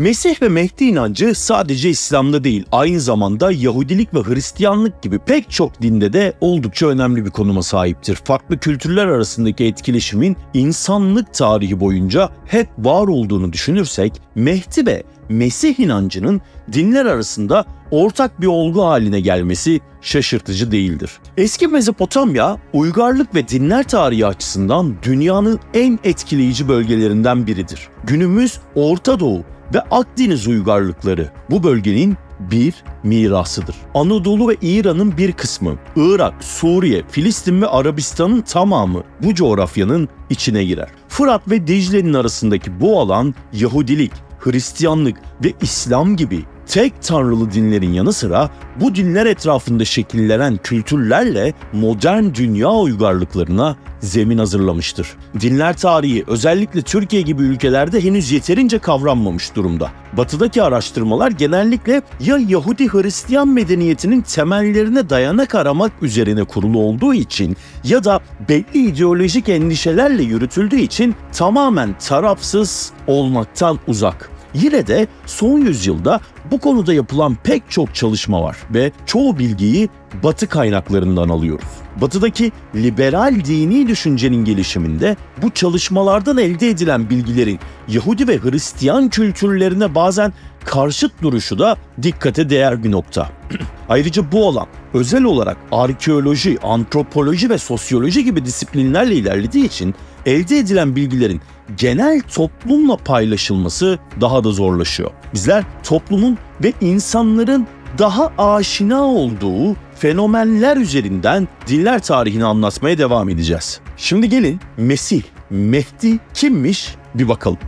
Mesih ve Mehdi inancı sadece İslam'da değil aynı zamanda Yahudilik ve Hristiyanlık gibi pek çok dinde de oldukça önemli bir konuma sahiptir. Farklı kültürler arasındaki etkileşimin insanlık tarihi boyunca hep var olduğunu düşünürsek Mehdi ve Mesih inancının dinler arasında ortak bir olgu haline gelmesi şaşırtıcı değildir. Eski Mezopotamya, uygarlık ve dinler tarihi açısından dünyanın en etkileyici bölgelerinden biridir. Günümüz Orta Doğu ve Akdeniz uygarlıkları bu bölgenin bir mirasıdır. Anadolu ve İran'ın bir kısmı, Irak, Suriye, Filistin ve Arabistan'ın tamamı bu coğrafyanın içine girer. Fırat ve Dicle'nin arasındaki bu alan Yahudilik, Hristiyanlık ve İslam gibi tek tanrılı dinlerin yanı sıra bu dinler etrafında şekillenen kültürlerle modern dünya uygarlıklarına zemin hazırlamıştır. Dinler tarihi özellikle Türkiye gibi ülkelerde henüz yeterince kavranmamış durumda. Batıdaki araştırmalar genellikle ya Yahudi Hristiyan medeniyetinin temellerine dayanak aramak üzerine kurulu olduğu için ya da belli ideolojik endişelerle yürütüldüğü için tamamen tarafsız olmaktan uzak. Yine de son yüzyılda bu konuda yapılan pek çok çalışma var ve çoğu bilgiyi Batı kaynaklarından alıyoruz. Batı'daki liberal dini düşüncenin gelişiminde bu çalışmalardan elde edilen bilgilerin Yahudi ve Hristiyan kültürlerine bazen karşıt duruşu da dikkate değer bir nokta. Ayrıca bu alan özel olarak arkeoloji, antropoloji ve sosyoloji gibi disiplinlerle ilerlediği için elde edilen bilgilerin genel toplumla paylaşılması daha da zorlaşıyor. Bizler toplumun ve insanların daha aşina olduğu fenomenler üzerinden dinler tarihini anlatmaya devam edeceğiz. Şimdi gelin Mesih, Mehdi kimmiş bir bakalım.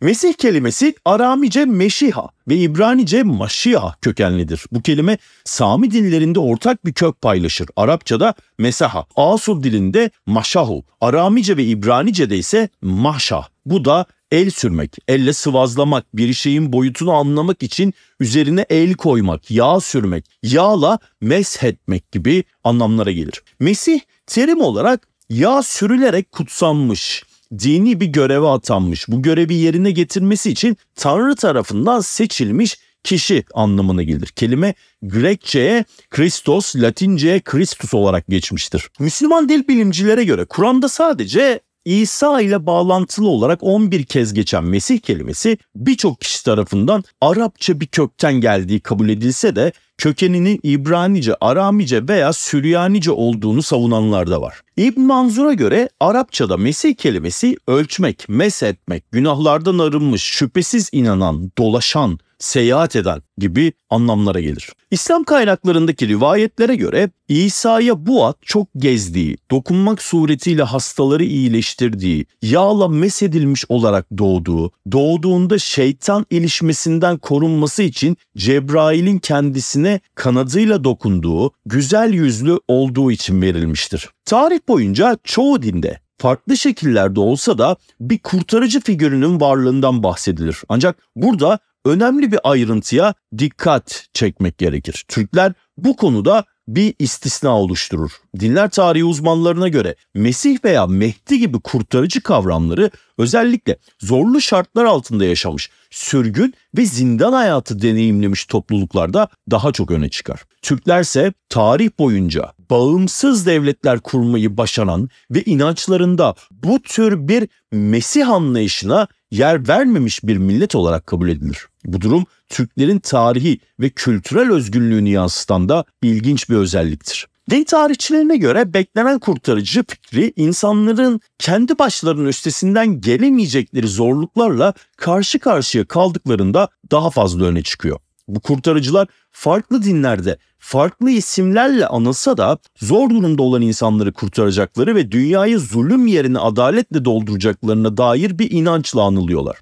Mesih kelimesi Aramice Meşiha ve İbranice Maşiha kökenlidir. Bu kelime Sami dillerinde ortak bir kök paylaşır. Arapçada Mesaha, Asur dilinde Maşahu, Aramice ve İbranice'de ise Mahşah. Bu da el sürmek, elle sıvazlamak, bir şeyin boyutunu anlamak için üzerine el koymak, yağ sürmek, yağla meshetmek gibi anlamlara gelir. Mesih terim olarak yağ sürülerek kutsanmış dini bir göreve atanmış. Bu görevi yerine getirmesi için Tanrı tarafından seçilmiş kişi anlamına gelir. Kelime Grekçe'ye Christos, Latince'ye Christus olarak geçmiştir. Müslüman dil bilimcilere göre Kur'an'da sadece İsa ile bağlantılı olarak 11 kez geçen Mesih kelimesi birçok kişi tarafından Arapça bir kökten geldiği kabul edilse de kökeninin İbranice, Aramice veya Süryanice olduğunu savunanlar da var. İbn Manzur'a göre Arapçada Mesih kelimesi ölçmek, mesetmek, günahlardan arınmış, şüphesiz inanan, dolaşan, seyahat eden gibi anlamlara gelir. İslam kaynaklarındaki rivayetlere göre İsa'ya bu at çok gezdiği, dokunmak suretiyle hastaları iyileştirdiği, yağla mesedilmiş olarak doğduğu, doğduğunda şeytan ilişmesinden korunması için Cebrail'in kendisine kanadıyla dokunduğu, güzel yüzlü olduğu için verilmiştir. Tarih boyunca çoğu dinde farklı şekillerde olsa da bir kurtarıcı figürünün varlığından bahsedilir. Ancak burada önemli bir ayrıntıya dikkat çekmek gerekir. Türkler bu konuda bir istisna oluşturur. Dinler tarihi uzmanlarına göre Mesih veya Mehdi gibi kurtarıcı kavramları özellikle zorlu şartlar altında yaşamış, sürgün ve zindan hayatı deneyimlemiş topluluklarda daha çok öne çıkar. Türklerse tarih boyunca bağımsız devletler kurmayı başaran ve inançlarında bu tür bir Mesih anlayışına yer vermemiş bir millet olarak kabul edilir. Bu durum Türklerin tarihi ve kültürel özgürlüğünü yansıtan da ilginç bir özelliktir. Din tarihçilerine göre beklenen kurtarıcı fikri insanların kendi başlarının üstesinden gelemeyecekleri zorluklarla karşı karşıya kaldıklarında daha fazla öne çıkıyor bu kurtarıcılar farklı dinlerde, farklı isimlerle anılsa da zor durumda olan insanları kurtaracakları ve dünyayı zulüm yerine adaletle dolduracaklarına dair bir inançla anılıyorlar.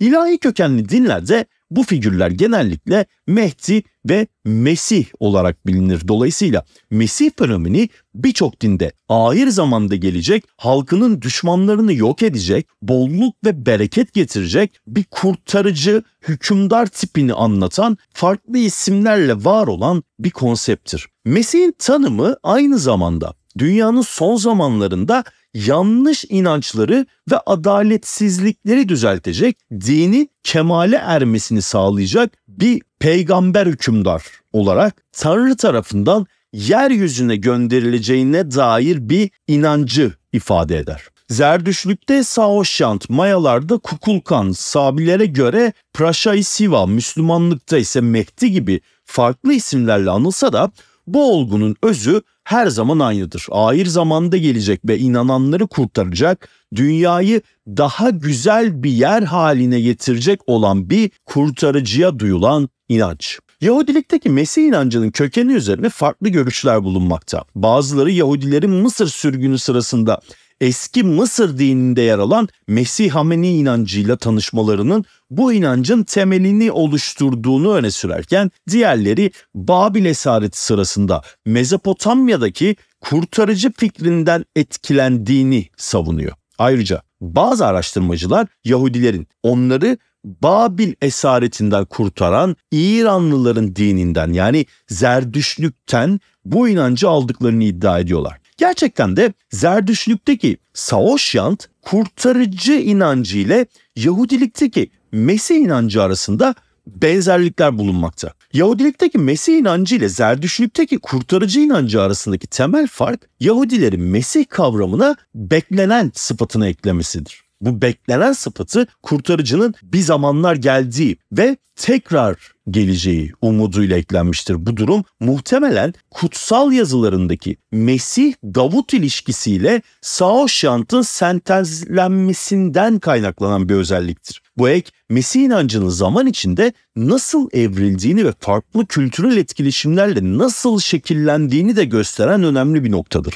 İlahi kökenli dinlerde bu figürler genellikle Mehdi ve Mesih olarak bilinir. Dolayısıyla Mesih fenomeni birçok dinde ahir zamanda gelecek, halkının düşmanlarını yok edecek, bolluk ve bereket getirecek bir kurtarıcı, hükümdar tipini anlatan, farklı isimlerle var olan bir konsepttir. Mesih'in tanımı aynı zamanda dünyanın son zamanlarında yanlış inançları ve adaletsizlikleri düzeltecek, dinin kemale ermesini sağlayacak bir peygamber hükümdar olarak Tanrı tarafından yeryüzüne gönderileceğine dair bir inancı ifade eder. Zerdüşlük'te Saoşyant, Mayalarda Kukulkan, Sabilere göre praşa Siva, Müslümanlıkta ise Mehdi gibi farklı isimlerle anılsa da bu olgunun özü her zaman aynıdır. Ahir zamanda gelecek ve inananları kurtaracak, dünyayı daha güzel bir yer haline getirecek olan bir kurtarıcıya duyulan inanç. Yahudilikteki Mesih inancının kökeni üzerine farklı görüşler bulunmakta. Bazıları Yahudilerin Mısır sürgünü sırasında eski Mısır dininde yer alan Mesihhameni inancıyla tanışmalarının bu inancın temelini oluşturduğunu öne sürerken diğerleri Babil esareti sırasında Mezopotamya'daki kurtarıcı fikrinden etkilendiğini savunuyor. Ayrıca bazı araştırmacılar Yahudilerin onları Babil esaretinden kurtaran İranlıların dininden yani Zerdüşlükten bu inancı aldıklarını iddia ediyorlar. Gerçekten de Zerdüşlükteki Saoşyant kurtarıcı inancı ile Yahudilikteki Mesih inancı arasında benzerlikler bulunmakta. Yahudilikteki Mesih inancı ile Zerdüşlükteki kurtarıcı inancı arasındaki temel fark Yahudilerin Mesih kavramına beklenen sıfatını eklemesidir. Bu beklenen sıfatı kurtarıcının bir zamanlar geldiği ve tekrar geleceği umuduyla eklenmiştir bu durum. Muhtemelen kutsal yazılarındaki Mesih-Davut ilişkisiyle Saoşyant'ın sentezlenmesinden kaynaklanan bir özelliktir. Bu ek Mesih inancının zaman içinde nasıl evrildiğini ve farklı kültürel etkileşimlerle nasıl şekillendiğini de gösteren önemli bir noktadır.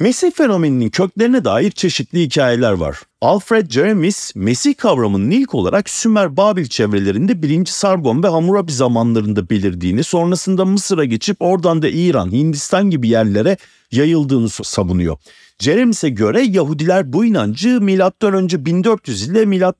Mesih fenomeninin köklerine dair çeşitli hikayeler var. Alfred Jeremis, Mesih kavramının ilk olarak Sümer-Babil çevrelerinde 1. Sargon ve Hammurabi zamanlarında belirdiğini, sonrasında Mısır'a geçip oradan da İran, Hindistan gibi yerlere yayıldığını savunuyor. Jeremis'e göre Yahudiler bu inancı M.Ö. 1400 ile M.Ö.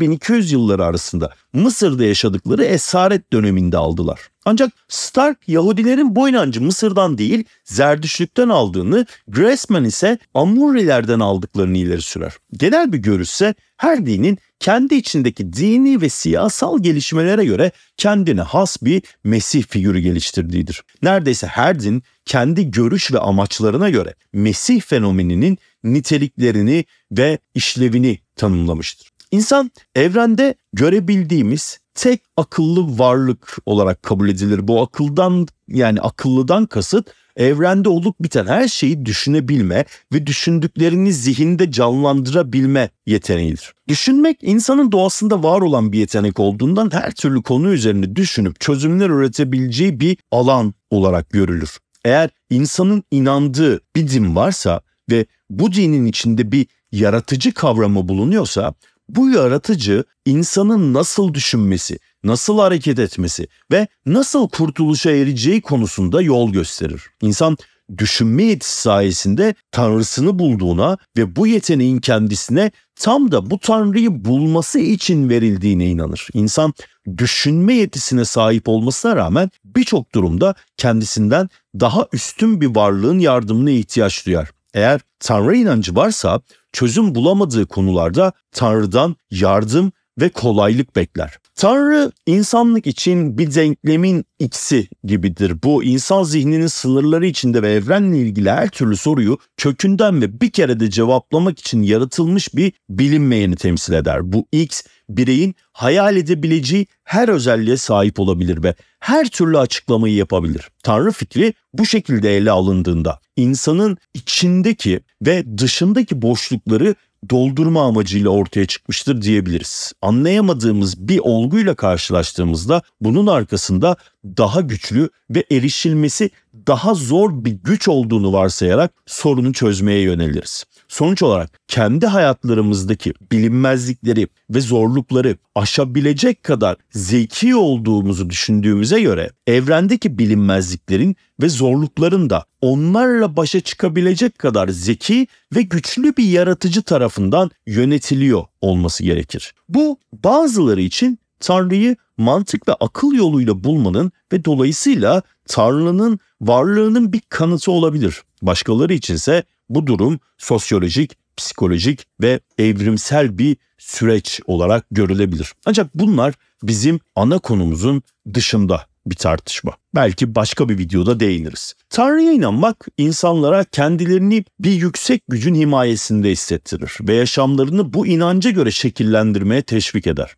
1200 yılları arasında Mısır'da yaşadıkları esaret döneminde aldılar. Ancak Stark Yahudilerin bu inancı Mısır'dan değil Zerdüşlük'ten aldığını, Gressman ise Amurrilerden aldıklarını ileri sürer. Genel bir görüşse her dinin kendi içindeki dini ve siyasal gelişmelere göre kendine has bir Mesih figürü geliştirdiğidir. Neredeyse her din kendi görüş ve amaçlarına göre Mesih fenomeninin niteliklerini ve işlevini tanımlamıştır. İnsan evrende görebildiğimiz tek akıllı varlık olarak kabul edilir. Bu akıldan yani akıllıdan kasıt evrende olup biten her şeyi düşünebilme ve düşündüklerini zihinde canlandırabilme yeteneğidir. Düşünmek insanın doğasında var olan bir yetenek olduğundan her türlü konu üzerine düşünüp çözümler üretebileceği bir alan olarak görülür. Eğer insanın inandığı bir din varsa ve bu dinin içinde bir yaratıcı kavramı bulunuyorsa bu yaratıcı insanın nasıl düşünmesi, nasıl hareket etmesi ve nasıl kurtuluşa ereceği konusunda yol gösterir. İnsan düşünme yetisi sayesinde tanrısını bulduğuna ve bu yeteneğin kendisine tam da bu tanrıyı bulması için verildiğine inanır. İnsan düşünme yetisine sahip olmasına rağmen birçok durumda kendisinden daha üstün bir varlığın yardımına ihtiyaç duyar. Eğer tanrı inancı varsa çözüm bulamadığı konularda Tanrı'dan yardım ve kolaylık bekler. Tanrı insanlık için bir denklemin x'i gibidir. Bu insan zihninin sınırları içinde ve evrenle ilgili her türlü soruyu kökünden ve bir kere de cevaplamak için yaratılmış bir bilinmeyeni temsil eder. Bu x bireyin hayal edebileceği her özelliğe sahip olabilir ve her türlü açıklamayı yapabilir. Tanrı fikri bu şekilde ele alındığında insanın içindeki ve dışındaki boşlukları doldurma amacıyla ortaya çıkmıştır diyebiliriz. Anlayamadığımız bir olguyla karşılaştığımızda bunun arkasında daha güçlü ve erişilmesi daha zor bir güç olduğunu varsayarak sorunu çözmeye yöneliriz. Sonuç olarak kendi hayatlarımızdaki bilinmezlikleri ve zorlukları aşabilecek kadar zeki olduğumuzu düşündüğümüze göre evrendeki bilinmezliklerin ve zorlukların da onlarla başa çıkabilecek kadar zeki ve güçlü bir yaratıcı tarafından yönetiliyor olması gerekir. Bu bazıları için Tanrı'yı mantık ve akıl yoluyla bulmanın ve dolayısıyla Tanrı'nın varlığının bir kanıtı olabilir. Başkaları içinse bu durum sosyolojik, psikolojik ve evrimsel bir süreç olarak görülebilir. Ancak bunlar bizim ana konumuzun dışında bir tartışma. Belki başka bir videoda değiniriz. Tanrı'ya inanmak insanlara kendilerini bir yüksek gücün himayesinde hissettirir ve yaşamlarını bu inanca göre şekillendirmeye teşvik eder.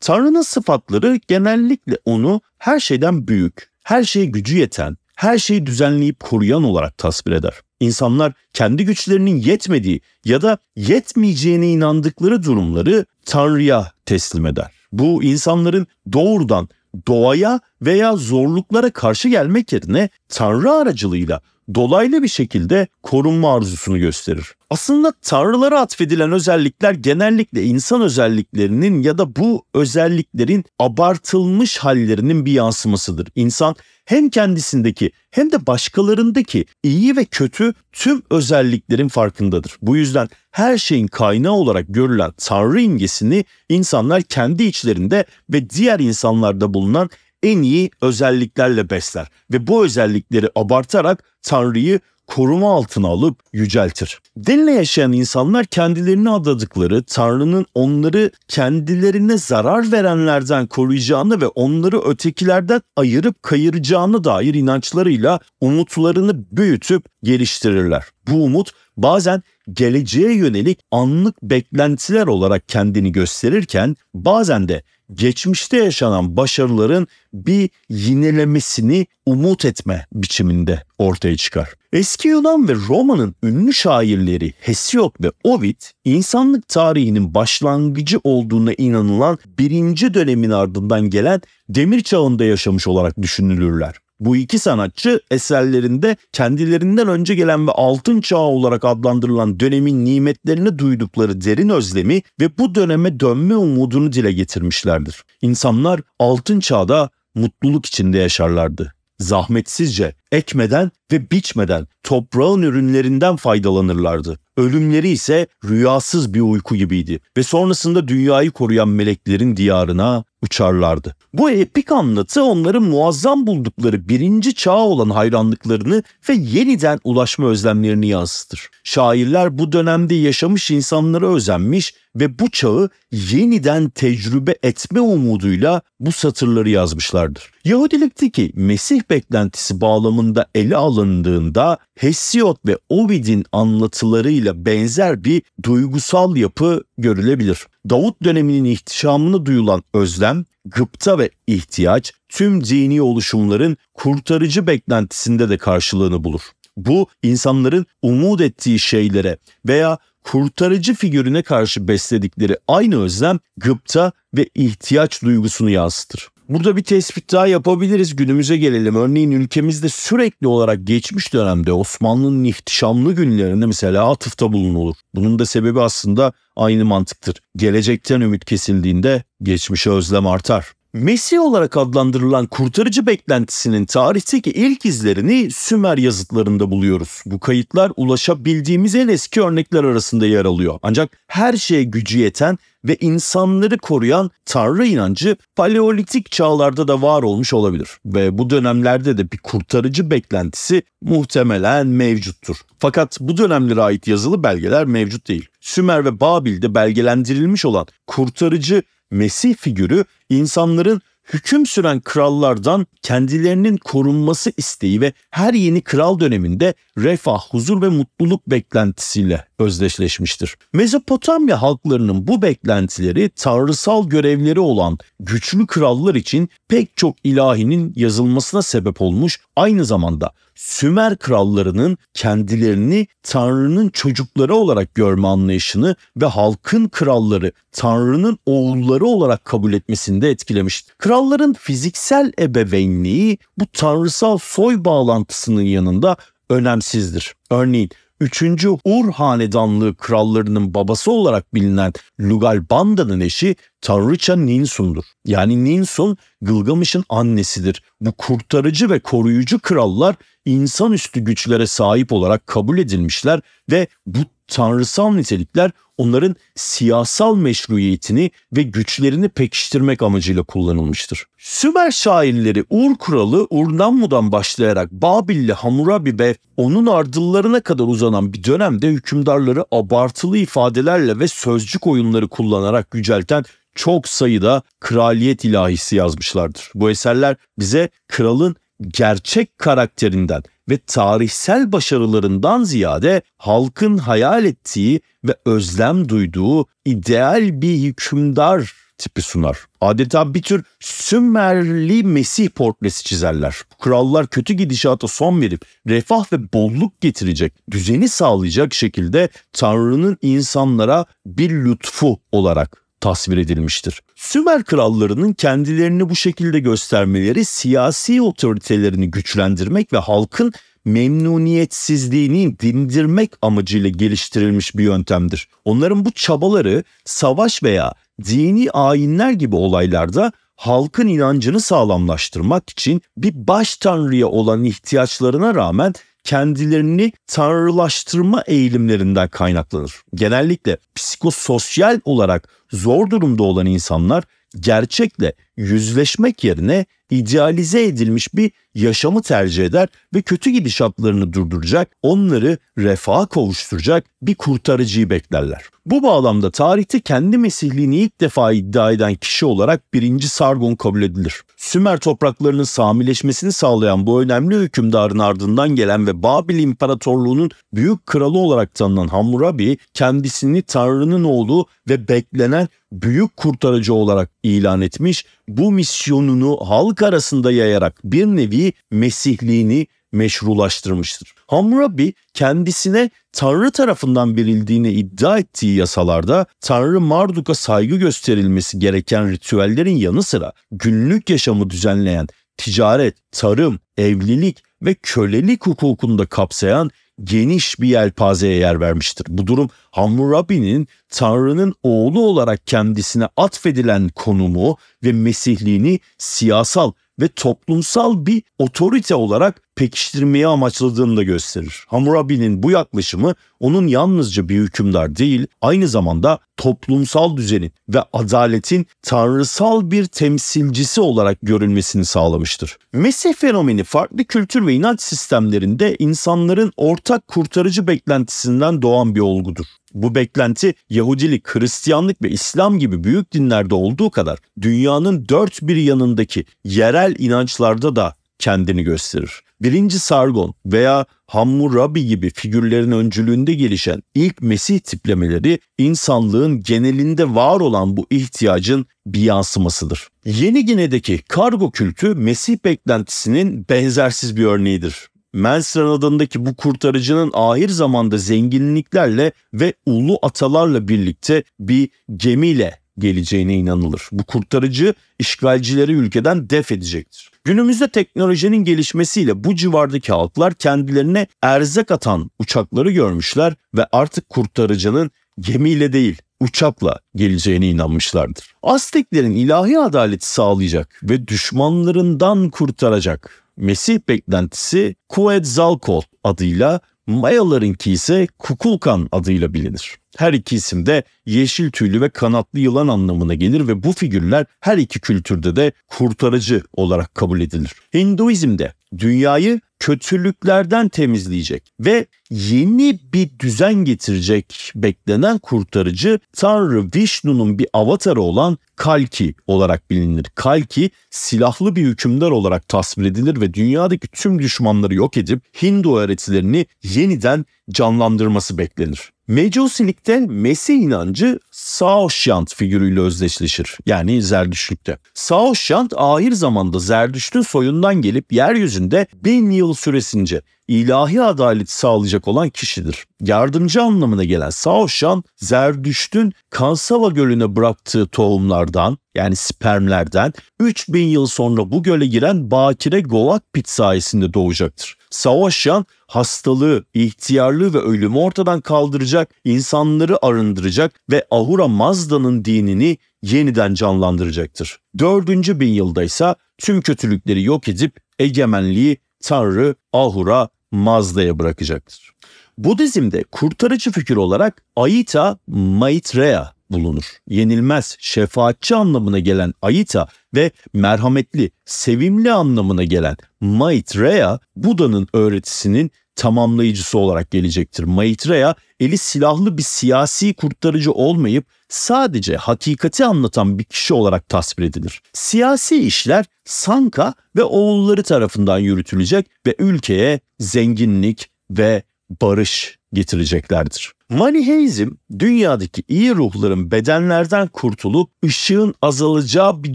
Tanrı'nın sıfatları genellikle onu her şeyden büyük, her şeye gücü yeten, her şeyi düzenleyip koruyan olarak tasvir eder. İnsanlar kendi güçlerinin yetmediği ya da yetmeyeceğine inandıkları durumları Tanrı'ya teslim eder. Bu insanların doğrudan doğaya veya zorluklara karşı gelmek yerine Tanrı aracılığıyla dolaylı bir şekilde korunma arzusunu gösterir. Aslında tanrılara atfedilen özellikler genellikle insan özelliklerinin ya da bu özelliklerin abartılmış hallerinin bir yansımasıdır. İnsan hem kendisindeki hem de başkalarındaki iyi ve kötü tüm özelliklerin farkındadır. Bu yüzden her şeyin kaynağı olarak görülen tanrı imgesini insanlar kendi içlerinde ve diğer insanlarda bulunan en iyi özelliklerle besler ve bu özellikleri abartarak Tanrı'yı koruma altına alıp yüceltir. Dinle yaşayan insanlar kendilerini adadıkları Tanrı'nın onları kendilerine zarar verenlerden koruyacağını ve onları ötekilerden ayırıp kayıracağını dair inançlarıyla umutlarını büyütüp geliştirirler. Bu umut bazen geleceğe yönelik anlık beklentiler olarak kendini gösterirken bazen de geçmişte yaşanan başarıların bir yinelemesini umut etme biçiminde ortaya çıkar. Eski Yunan ve Roma'nın ünlü şairleri Hesiod ve Ovid, insanlık tarihinin başlangıcı olduğuna inanılan birinci dönemin ardından gelen demir çağında yaşamış olarak düşünülürler. Bu iki sanatçı eserlerinde kendilerinden önce gelen ve altın çağı olarak adlandırılan dönemin nimetlerini duydukları derin özlemi ve bu döneme dönme umudunu dile getirmişlerdir. İnsanlar altın çağda mutluluk içinde yaşarlardı zahmetsizce, ekmeden ve biçmeden toprağın ürünlerinden faydalanırlardı. Ölümleri ise rüyasız bir uyku gibiydi ve sonrasında dünyayı koruyan meleklerin diyarına uçarlardı. Bu epik anlatı onların muazzam buldukları birinci çağa olan hayranlıklarını ve yeniden ulaşma özlemlerini yansıtır. Şairler bu dönemde yaşamış insanlara özenmiş ve bu çağı yeniden tecrübe etme umuduyla bu satırları yazmışlardır. Yahudilikteki Mesih beklentisi bağlamında ele alındığında Hesiod ve Ovid'in anlatılarıyla benzer bir duygusal yapı görülebilir. Davut döneminin ihtişamını duyulan özlem, gıpta ve ihtiyaç tüm dini oluşumların kurtarıcı beklentisinde de karşılığını bulur. Bu insanların umut ettiği şeylere veya kurtarıcı figürüne karşı besledikleri aynı özlem gıpta ve ihtiyaç duygusunu yansıtır. Burada bir tespit daha yapabiliriz günümüze gelelim. Örneğin ülkemizde sürekli olarak geçmiş dönemde Osmanlı'nın ihtişamlı günlerinde mesela atıfta bulunulur. Bunun da sebebi aslında aynı mantıktır. Gelecekten ümit kesildiğinde geçmişe özlem artar. Mesih olarak adlandırılan kurtarıcı beklentisinin tarihteki ilk izlerini Sümer yazıtlarında buluyoruz. Bu kayıtlar ulaşabildiğimiz en eski örnekler arasında yer alıyor. Ancak her şeye gücü yeten ve insanları koruyan Tanrı inancı paleolitik çağlarda da var olmuş olabilir. Ve bu dönemlerde de bir kurtarıcı beklentisi muhtemelen mevcuttur. Fakat bu dönemlere ait yazılı belgeler mevcut değil. Sümer ve Babil'de belgelendirilmiş olan kurtarıcı Mesih figürü insanların hüküm süren krallardan kendilerinin korunması isteği ve her yeni kral döneminde refah, huzur ve mutluluk beklentisiyle özdeşleşmiştir. Mezopotamya halklarının bu beklentileri tanrısal görevleri olan güçlü krallar için pek çok ilahinin yazılmasına sebep olmuş, aynı zamanda Sümer krallarının kendilerini Tanrı'nın çocukları olarak görme anlayışını ve halkın kralları Tanrı'nın oğulları olarak kabul etmesinde de etkilemiştir. Kralların fiziksel ebeveynliği bu tanrısal soy bağlantısının yanında önemsizdir. Örneğin 3. Ur Hanedanlığı krallarının babası olarak bilinen Lugalbanda'nın eşi Tanrıça Ninsun'dur. Yani Ninsun Gılgamış'ın annesidir. Bu kurtarıcı ve koruyucu krallar insanüstü güçlere sahip olarak kabul edilmişler ve bu tanrısal nitelikler onların siyasal meşruiyetini ve güçlerini pekiştirmek amacıyla kullanılmıştır. Sümer şairleri Ur Kralı Urnammu'dan başlayarak Babil'li Hammurabi ve onun ardıllarına kadar uzanan bir dönemde hükümdarları abartılı ifadelerle ve sözcük oyunları kullanarak yücelten çok sayıda kraliyet ilahisi yazmışlardır. Bu eserler bize kralın gerçek karakterinden ve tarihsel başarılarından ziyade halkın hayal ettiği ve özlem duyduğu ideal bir hükümdar tipi sunar. Adeta bir tür Sümerli Mesih portresi çizerler. Krallar kötü gidişata son verip refah ve bolluk getirecek, düzeni sağlayacak şekilde Tanrı'nın insanlara bir lütfu olarak tasvir edilmiştir. Sümer krallarının kendilerini bu şekilde göstermeleri siyasi otoritelerini güçlendirmek ve halkın memnuniyetsizliğini dindirmek amacıyla geliştirilmiş bir yöntemdir. Onların bu çabaları savaş veya dini ayinler gibi olaylarda halkın inancını sağlamlaştırmak için bir baş tanrıya olan ihtiyaçlarına rağmen kendilerini tanrılaştırma eğilimlerinden kaynaklanır. Genellikle psikososyal olarak zor durumda olan insanlar gerçekle yüzleşmek yerine idealize edilmiş bir yaşamı tercih eder ve kötü gidişatlarını durduracak, onları refaha kavuşturacak bir kurtarıcıyı beklerler. Bu bağlamda tarihte kendi mesihliğini ilk defa iddia eden kişi olarak birinci Sargon kabul edilir. Sümer topraklarının samileşmesini sağlayan bu önemli hükümdarın ardından gelen ve Babil İmparatorluğu'nun büyük kralı olarak tanınan Hammurabi kendisini Tanrı'nın oğlu ve beklenen büyük kurtarıcı olarak ilan etmiş bu misyonunu halk arasında yayarak bir nevi Mesihliğini meşrulaştırmıştır. Hammurabi kendisine Tanrı tarafından verildiğini iddia ettiği yasalarda Tanrı Marduk'a saygı gösterilmesi gereken ritüellerin yanı sıra günlük yaşamı düzenleyen ticaret, tarım, evlilik ve kölelik hukukunda kapsayan geniş bir yelpazeye yer vermiştir. Bu durum Hammurabi'nin Tanrı'nın oğlu olarak kendisine atfedilen konumu ve mesihliğini siyasal ve toplumsal bir otorite olarak pekiştirmeyi amaçladığını da gösterir. Hammurabi'nin bu yaklaşımı onun yalnızca bir hükümdar değil, aynı zamanda toplumsal düzenin ve adaletin tanrısal bir temsilcisi olarak görülmesini sağlamıştır. Mesih fenomeni farklı kültür ve inanç sistemlerinde insanların ortak kurtarıcı beklentisinden doğan bir olgudur. Bu beklenti Yahudilik, Hristiyanlık ve İslam gibi büyük dinlerde olduğu kadar dünyanın dört bir yanındaki yerel inançlarda da kendini gösterir. Birinci Sargon veya Hammurabi gibi figürlerin öncülüğünde gelişen ilk Mesih tiplemeleri insanlığın genelinde var olan bu ihtiyacın bir yansımasıdır. Yeni Gine'deki kargo kültü Mesih beklentisinin benzersiz bir örneğidir. Mensran adındaki bu kurtarıcının ahir zamanda zenginliklerle ve ulu atalarla birlikte bir gemiyle geleceğine inanılır. Bu kurtarıcı işgalcileri ülkeden def edecektir. Günümüzde teknolojinin gelişmesiyle bu civardaki halklar kendilerine erzak atan uçakları görmüşler ve artık kurtarıcının gemiyle değil uçakla geleceğine inanmışlardır. Azteklerin ilahi adaleti sağlayacak ve düşmanlarından kurtaracak Mesih beklentisi Quetzalcoatl adıyla Mayalarınki ise Kukulkan adıyla bilinir. Her iki isim de yeşil tüylü ve kanatlı yılan anlamına gelir ve bu figürler her iki kültürde de kurtarıcı olarak kabul edilir. Hinduizm'de dünyayı kötülüklerden temizleyecek ve yeni bir düzen getirecek beklenen kurtarıcı Tanrı Vishnu'nun bir avatarı olan Kalki olarak bilinir. Kalki silahlı bir hükümdar olarak tasvir edilir ve dünyadaki tüm düşmanları yok edip Hindu öğretilerini yeniden canlandırması beklenir. Mecusilikte Mesih inancı Saoşyant figürüyle özdeşleşir. Yani zerdüşlükte. Saoşyant ahir zamanda Zerdüşt'ün soyundan gelip yeryüzünde bin yıl süresince ilahi adaleti sağlayacak olan kişidir. Yardımcı anlamına gelen Saoşan, Zerdüşt'ün Kansava Gölü'ne bıraktığı tohumlardan yani spermlerden 3000 yıl sonra bu göle giren bakire Govakpit sayesinde doğacaktır. Savaşyan hastalığı, ihtiyarlığı ve ölümü ortadan kaldıracak, insanları arındıracak ve Ahura Mazda'nın dinini yeniden canlandıracaktır. Dördüncü bin yılda ise tüm kötülükleri yok edip egemenliği Tanrı Ahura Mazda'ya bırakacaktır. Budizm'de kurtarıcı fikir olarak Aita Maitreya bulunur. Yenilmez, şefaatçi anlamına gelen Aita ve merhametli, sevimli anlamına gelen Maitreya, Buda'nın öğretisinin tamamlayıcısı olarak gelecektir. Maitreya eli silahlı bir siyasi kurtarıcı olmayıp sadece hakikati anlatan bir kişi olarak tasvir edilir. Siyasi işler Sanka ve oğulları tarafından yürütülecek ve ülkeye zenginlik ve barış getireceklerdir. Maniheizm dünyadaki iyi ruhların bedenlerden kurtulup ışığın azalacağı bir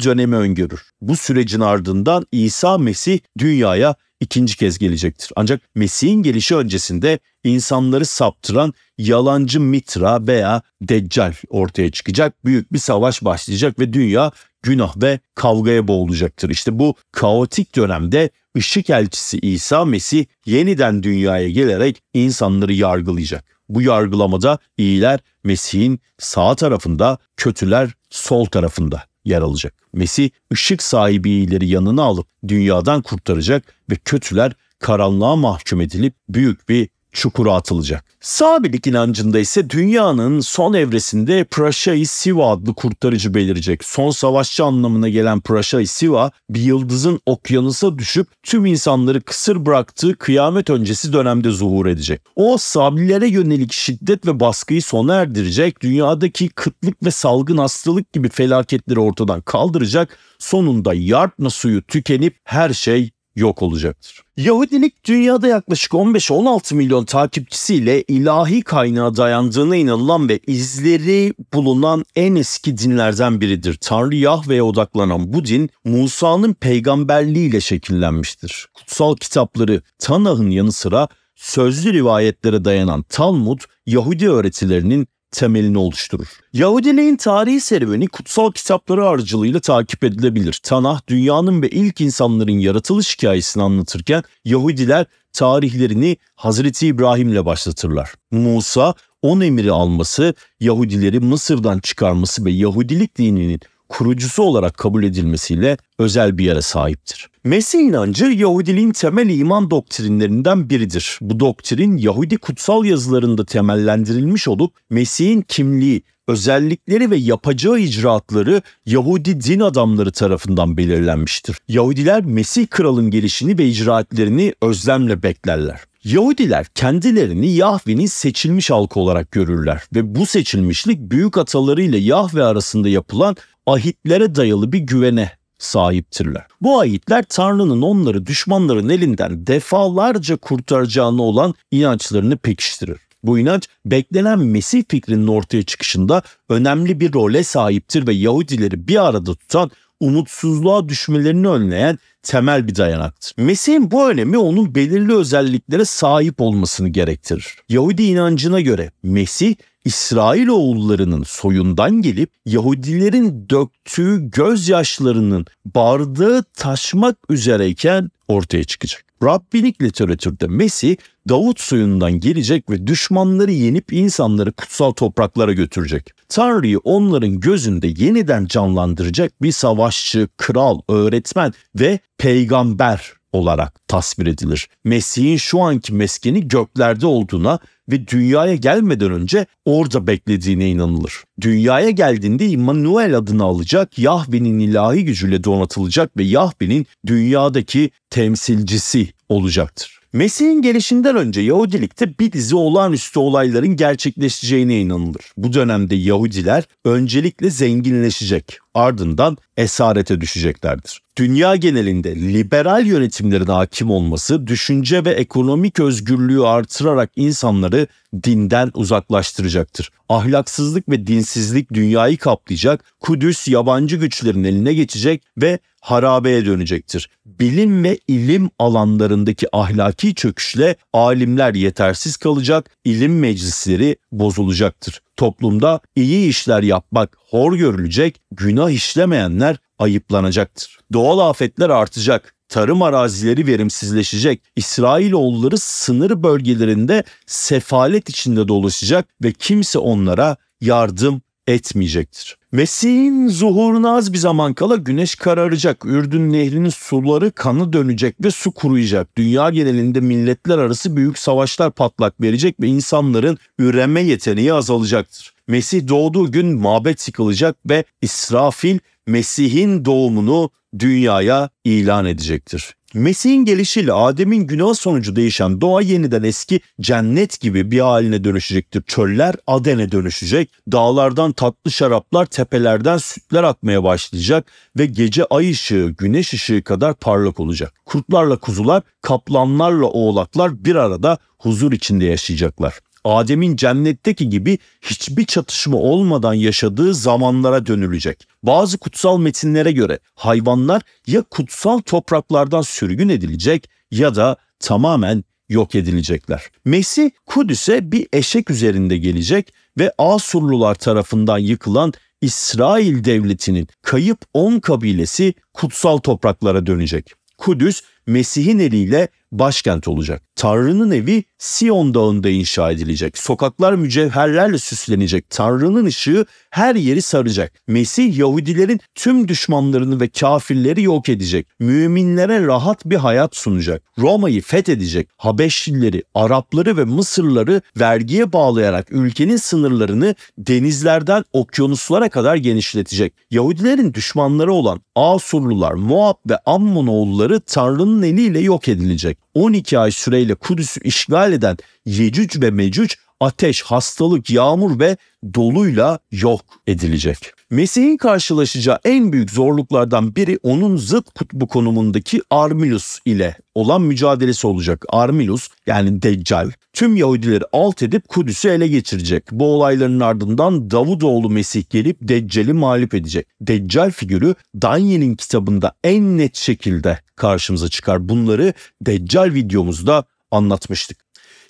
dönemi öngörür. Bu sürecin ardından İsa Mesih dünyaya ikinci kez gelecektir. Ancak Mesih'in gelişi öncesinde insanları saptıran yalancı Mitra veya Deccal ortaya çıkacak. Büyük bir savaş başlayacak ve dünya günah ve kavgaya boğulacaktır. İşte bu kaotik dönemde ışık elçisi İsa Mesih yeniden dünyaya gelerek insanları yargılayacak. Bu yargılamada iyiler Mesih'in sağ tarafında, kötüler sol tarafında yer alacak. Mesih ışık sahibileri yanına alıp dünyadan kurtaracak ve kötüler karanlığa mahkum edilip büyük bir çukura atılacak. Sabilik inancında ise dünyanın son evresinde Prashai Siva adlı kurtarıcı belirecek. Son savaşçı anlamına gelen Prashai Siva bir yıldızın okyanusa düşüp tüm insanları kısır bıraktığı kıyamet öncesi dönemde zuhur edecek. O sabilere yönelik şiddet ve baskıyı sona erdirecek, dünyadaki kıtlık ve salgın hastalık gibi felaketleri ortadan kaldıracak, sonunda yartma suyu tükenip her şey yok olacaktır. Yahudilik dünyada yaklaşık 15-16 milyon takipçisiyle ilahi kaynağa dayandığına inanılan ve izleri bulunan en eski dinlerden biridir. Tanrı Yahve'ye odaklanan bu din Musa'nın peygamberliğiyle şekillenmiştir. Kutsal kitapları Tanah'ın yanı sıra sözlü rivayetlere dayanan Talmud, Yahudi öğretilerinin temelini oluşturur. Yahudiliğin tarihi serüveni kutsal kitapları aracılığıyla takip edilebilir. Tanah dünyanın ve ilk insanların yaratılış hikayesini anlatırken Yahudiler tarihlerini Hazreti İbrahim'le başlatırlar. Musa 10 emiri alması, Yahudileri Mısır'dan çıkarması ve Yahudilik dininin kurucusu olarak kabul edilmesiyle özel bir yere sahiptir. Mesih inancı Yahudiliğin temel iman doktrinlerinden biridir. Bu doktrin Yahudi kutsal yazılarında temellendirilmiş olup Mesih'in kimliği, özellikleri ve yapacağı icraatları Yahudi din adamları tarafından belirlenmiştir. Yahudiler Mesih kralın gelişini ve icraatlerini özlemle beklerler. Yahudiler kendilerini Yahve'nin seçilmiş halkı olarak görürler ve bu seçilmişlik büyük atalarıyla Yahve arasında yapılan ahitlere dayalı bir güvene sahiptirler. Bu ahitler Tanrı'nın onları düşmanların elinden defalarca kurtaracağını olan inançlarını pekiştirir. Bu inanç beklenen Mesih fikrinin ortaya çıkışında önemli bir role sahiptir ve Yahudileri bir arada tutan umutsuzluğa düşmelerini önleyen temel bir dayanaktır. Mesih'in bu önemi onun belirli özelliklere sahip olmasını gerektirir. Yahudi inancına göre Mesih İsrail oğullarının soyundan gelip Yahudilerin döktüğü gözyaşlarının bardağı taşmak üzereyken ortaya çıkacak. Rabbinik literatürde Mesih Davut soyundan gelecek ve düşmanları yenip insanları kutsal topraklara götürecek. Tanrı'yı onların gözünde yeniden canlandıracak bir savaşçı, kral, öğretmen ve peygamber olarak tasvir edilir. Mesih'in şu anki meskeni göklerde olduğuna ve dünyaya gelmeden önce orada beklediğine inanılır. Dünyaya geldiğinde İmmanuel adını alacak, Yahve'nin ilahi gücüyle donatılacak ve Yahve'nin dünyadaki temsilcisi olacaktır. Mesih'in gelişinden önce Yahudilikte bir dizi olağanüstü olayların gerçekleşeceğine inanılır. Bu dönemde Yahudiler öncelikle zenginleşecek, ardından esarete düşeceklerdir. Dünya genelinde liberal yönetimlerin hakim olması düşünce ve ekonomik özgürlüğü artırarak insanları dinden uzaklaştıracaktır. Ahlaksızlık ve dinsizlik dünyayı kaplayacak, Kudüs yabancı güçlerin eline geçecek ve harabeye dönecektir. Bilim ve ilim alanlarındaki ahlaki çöküşle alimler yetersiz kalacak, ilim meclisleri bozulacaktır. Toplumda iyi işler yapmak hor görülecek, günah işlemeyenler ayıplanacaktır. Doğal afetler artacak, tarım arazileri verimsizleşecek, İsrailoğulları sınır bölgelerinde sefalet içinde dolaşacak ve kimse onlara yardım etmeyecektir. Mesih'in zuhuruna az bir zaman kala güneş kararacak. Ürdün nehrinin suları kanı dönecek ve su kuruyacak. Dünya genelinde milletler arası büyük savaşlar patlak verecek ve insanların üreme yeteneği azalacaktır. Mesih doğduğu gün mabet yıkılacak ve İsrafil Mesih'in doğumunu dünyaya ilan edecektir. Mesih'in gelişiyle Adem'in günah sonucu değişen doğa yeniden eski cennet gibi bir haline dönüşecektir. Çöller Aden'e dönüşecek, dağlardan tatlı şaraplar, tepelerden sütler akmaya başlayacak ve gece ay ışığı, güneş ışığı kadar parlak olacak. Kurtlarla kuzular, kaplanlarla oğlaklar bir arada huzur içinde yaşayacaklar. Adem'in cennetteki gibi hiçbir çatışma olmadan yaşadığı zamanlara dönülecek. Bazı kutsal metinlere göre hayvanlar ya kutsal topraklardan sürgün edilecek ya da tamamen yok edilecekler. Mesih Kudüs'e bir eşek üzerinde gelecek ve Asurlular tarafından yıkılan İsrail devletinin kayıp 10 kabilesi kutsal topraklara dönecek. Kudüs Mesih'in eliyle başkent olacak. Tanrı'nın evi Sion Dağı'nda inşa edilecek. Sokaklar mücevherlerle süslenecek. Tanrı'nın ışığı her yeri saracak. Mesih Yahudilerin tüm düşmanlarını ve kafirleri yok edecek. Müminlere rahat bir hayat sunacak. Roma'yı fethedecek. Habeşlileri, Arapları ve Mısırları vergiye bağlayarak ülkenin sınırlarını denizlerden okyanuslara kadar genişletecek. Yahudilerin düşmanları olan Asurlular, Moab ve Ammonoğulları Tanrı'nın eliyle yok edilecek. 12 ay süreyle Kudüs'ü işgal eden Yecüc ve Mecüc ateş, hastalık, yağmur ve doluyla yok edilecek. Mesih'in karşılaşacağı en büyük zorluklardan biri onun zıt kutbu konumundaki Armilus ile olan mücadelesi olacak. Armilus yani Deccal tüm Yahudileri alt edip Kudüs'ü ele geçirecek. Bu olayların ardından Davudoğlu Mesih gelip Deccal'i mağlup edecek. Deccal figürü Daniel'in kitabında en net şekilde karşımıza çıkar. Bunları Deccal videomuzda anlatmıştık.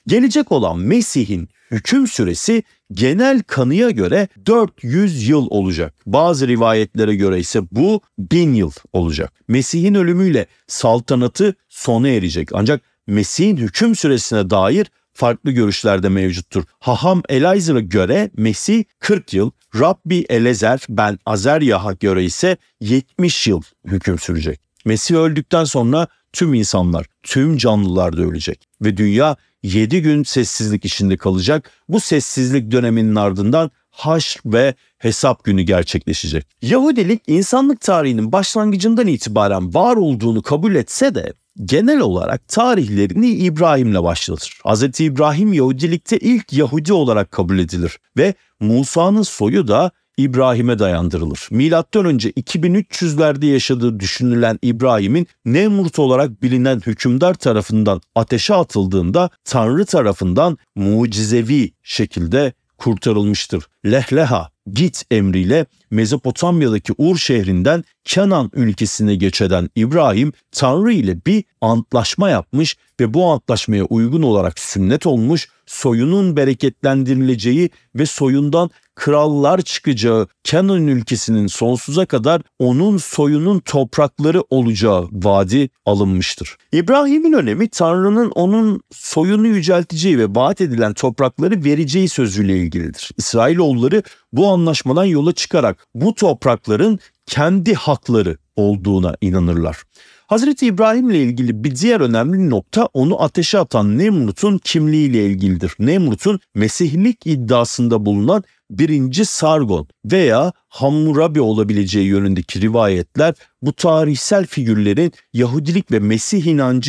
Gelecek olan Mesih'in hüküm süresi genel kanıya göre 400 yıl olacak. Bazı rivayetlere göre ise bu 1000 yıl olacak. Mesih'in ölümüyle saltanatı sona erecek. Ancak Mesih'in hüküm süresine dair farklı görüşlerde mevcuttur. Haham Elazığ'a göre Mesih 40 yıl, Rabbi Elezer ben Azeryah'a göre ise 70 yıl hüküm sürecek. Mesih öldükten sonra tüm insanlar, tüm canlılar da ölecek ve dünya 7 gün sessizlik içinde kalacak. Bu sessizlik döneminin ardından haş ve hesap günü gerçekleşecek. Yahudilik insanlık tarihinin başlangıcından itibaren var olduğunu kabul etse de genel olarak tarihlerini İbrahim'le başlatır. Hz. İbrahim Yahudilikte ilk Yahudi olarak kabul edilir ve Musa'nın soyu da İbrahim'e dayandırılır. Milattan önce 2300'lerde yaşadığı düşünülen İbrahim'in Nemrut olarak bilinen hükümdar tarafından ateşe atıldığında Tanrı tarafından mucizevi şekilde kurtarılmıştır. Lehleha git emriyle Mezopotamya'daki Ur şehrinden Kenan ülkesine göç eden İbrahim Tanrı ile bir antlaşma yapmış ve bu antlaşmaya uygun olarak sünnet olmuş, soyunun bereketlendirileceği ve soyundan krallar çıkacağı Kenan ülkesinin sonsuza kadar onun soyunun toprakları olacağı vaadi alınmıştır. İbrahim'in önemi Tanrı'nın onun soyunu yücelteceği ve vaat edilen toprakları vereceği sözüyle ilgilidir. İsrailoğulları bu anlaşmadan yola çıkarak bu toprakların kendi hakları olduğuna inanırlar. Hazreti İbrahim ile ilgili bir diğer önemli nokta onu ateşe atan Nemrut'un kimliğiyle ilgilidir. Nemrut'un Mesihlik iddiasında bulunan birinci Sargon veya Hammurabi olabileceği yönündeki rivayetler bu tarihsel figürlerin Yahudilik ve Mesih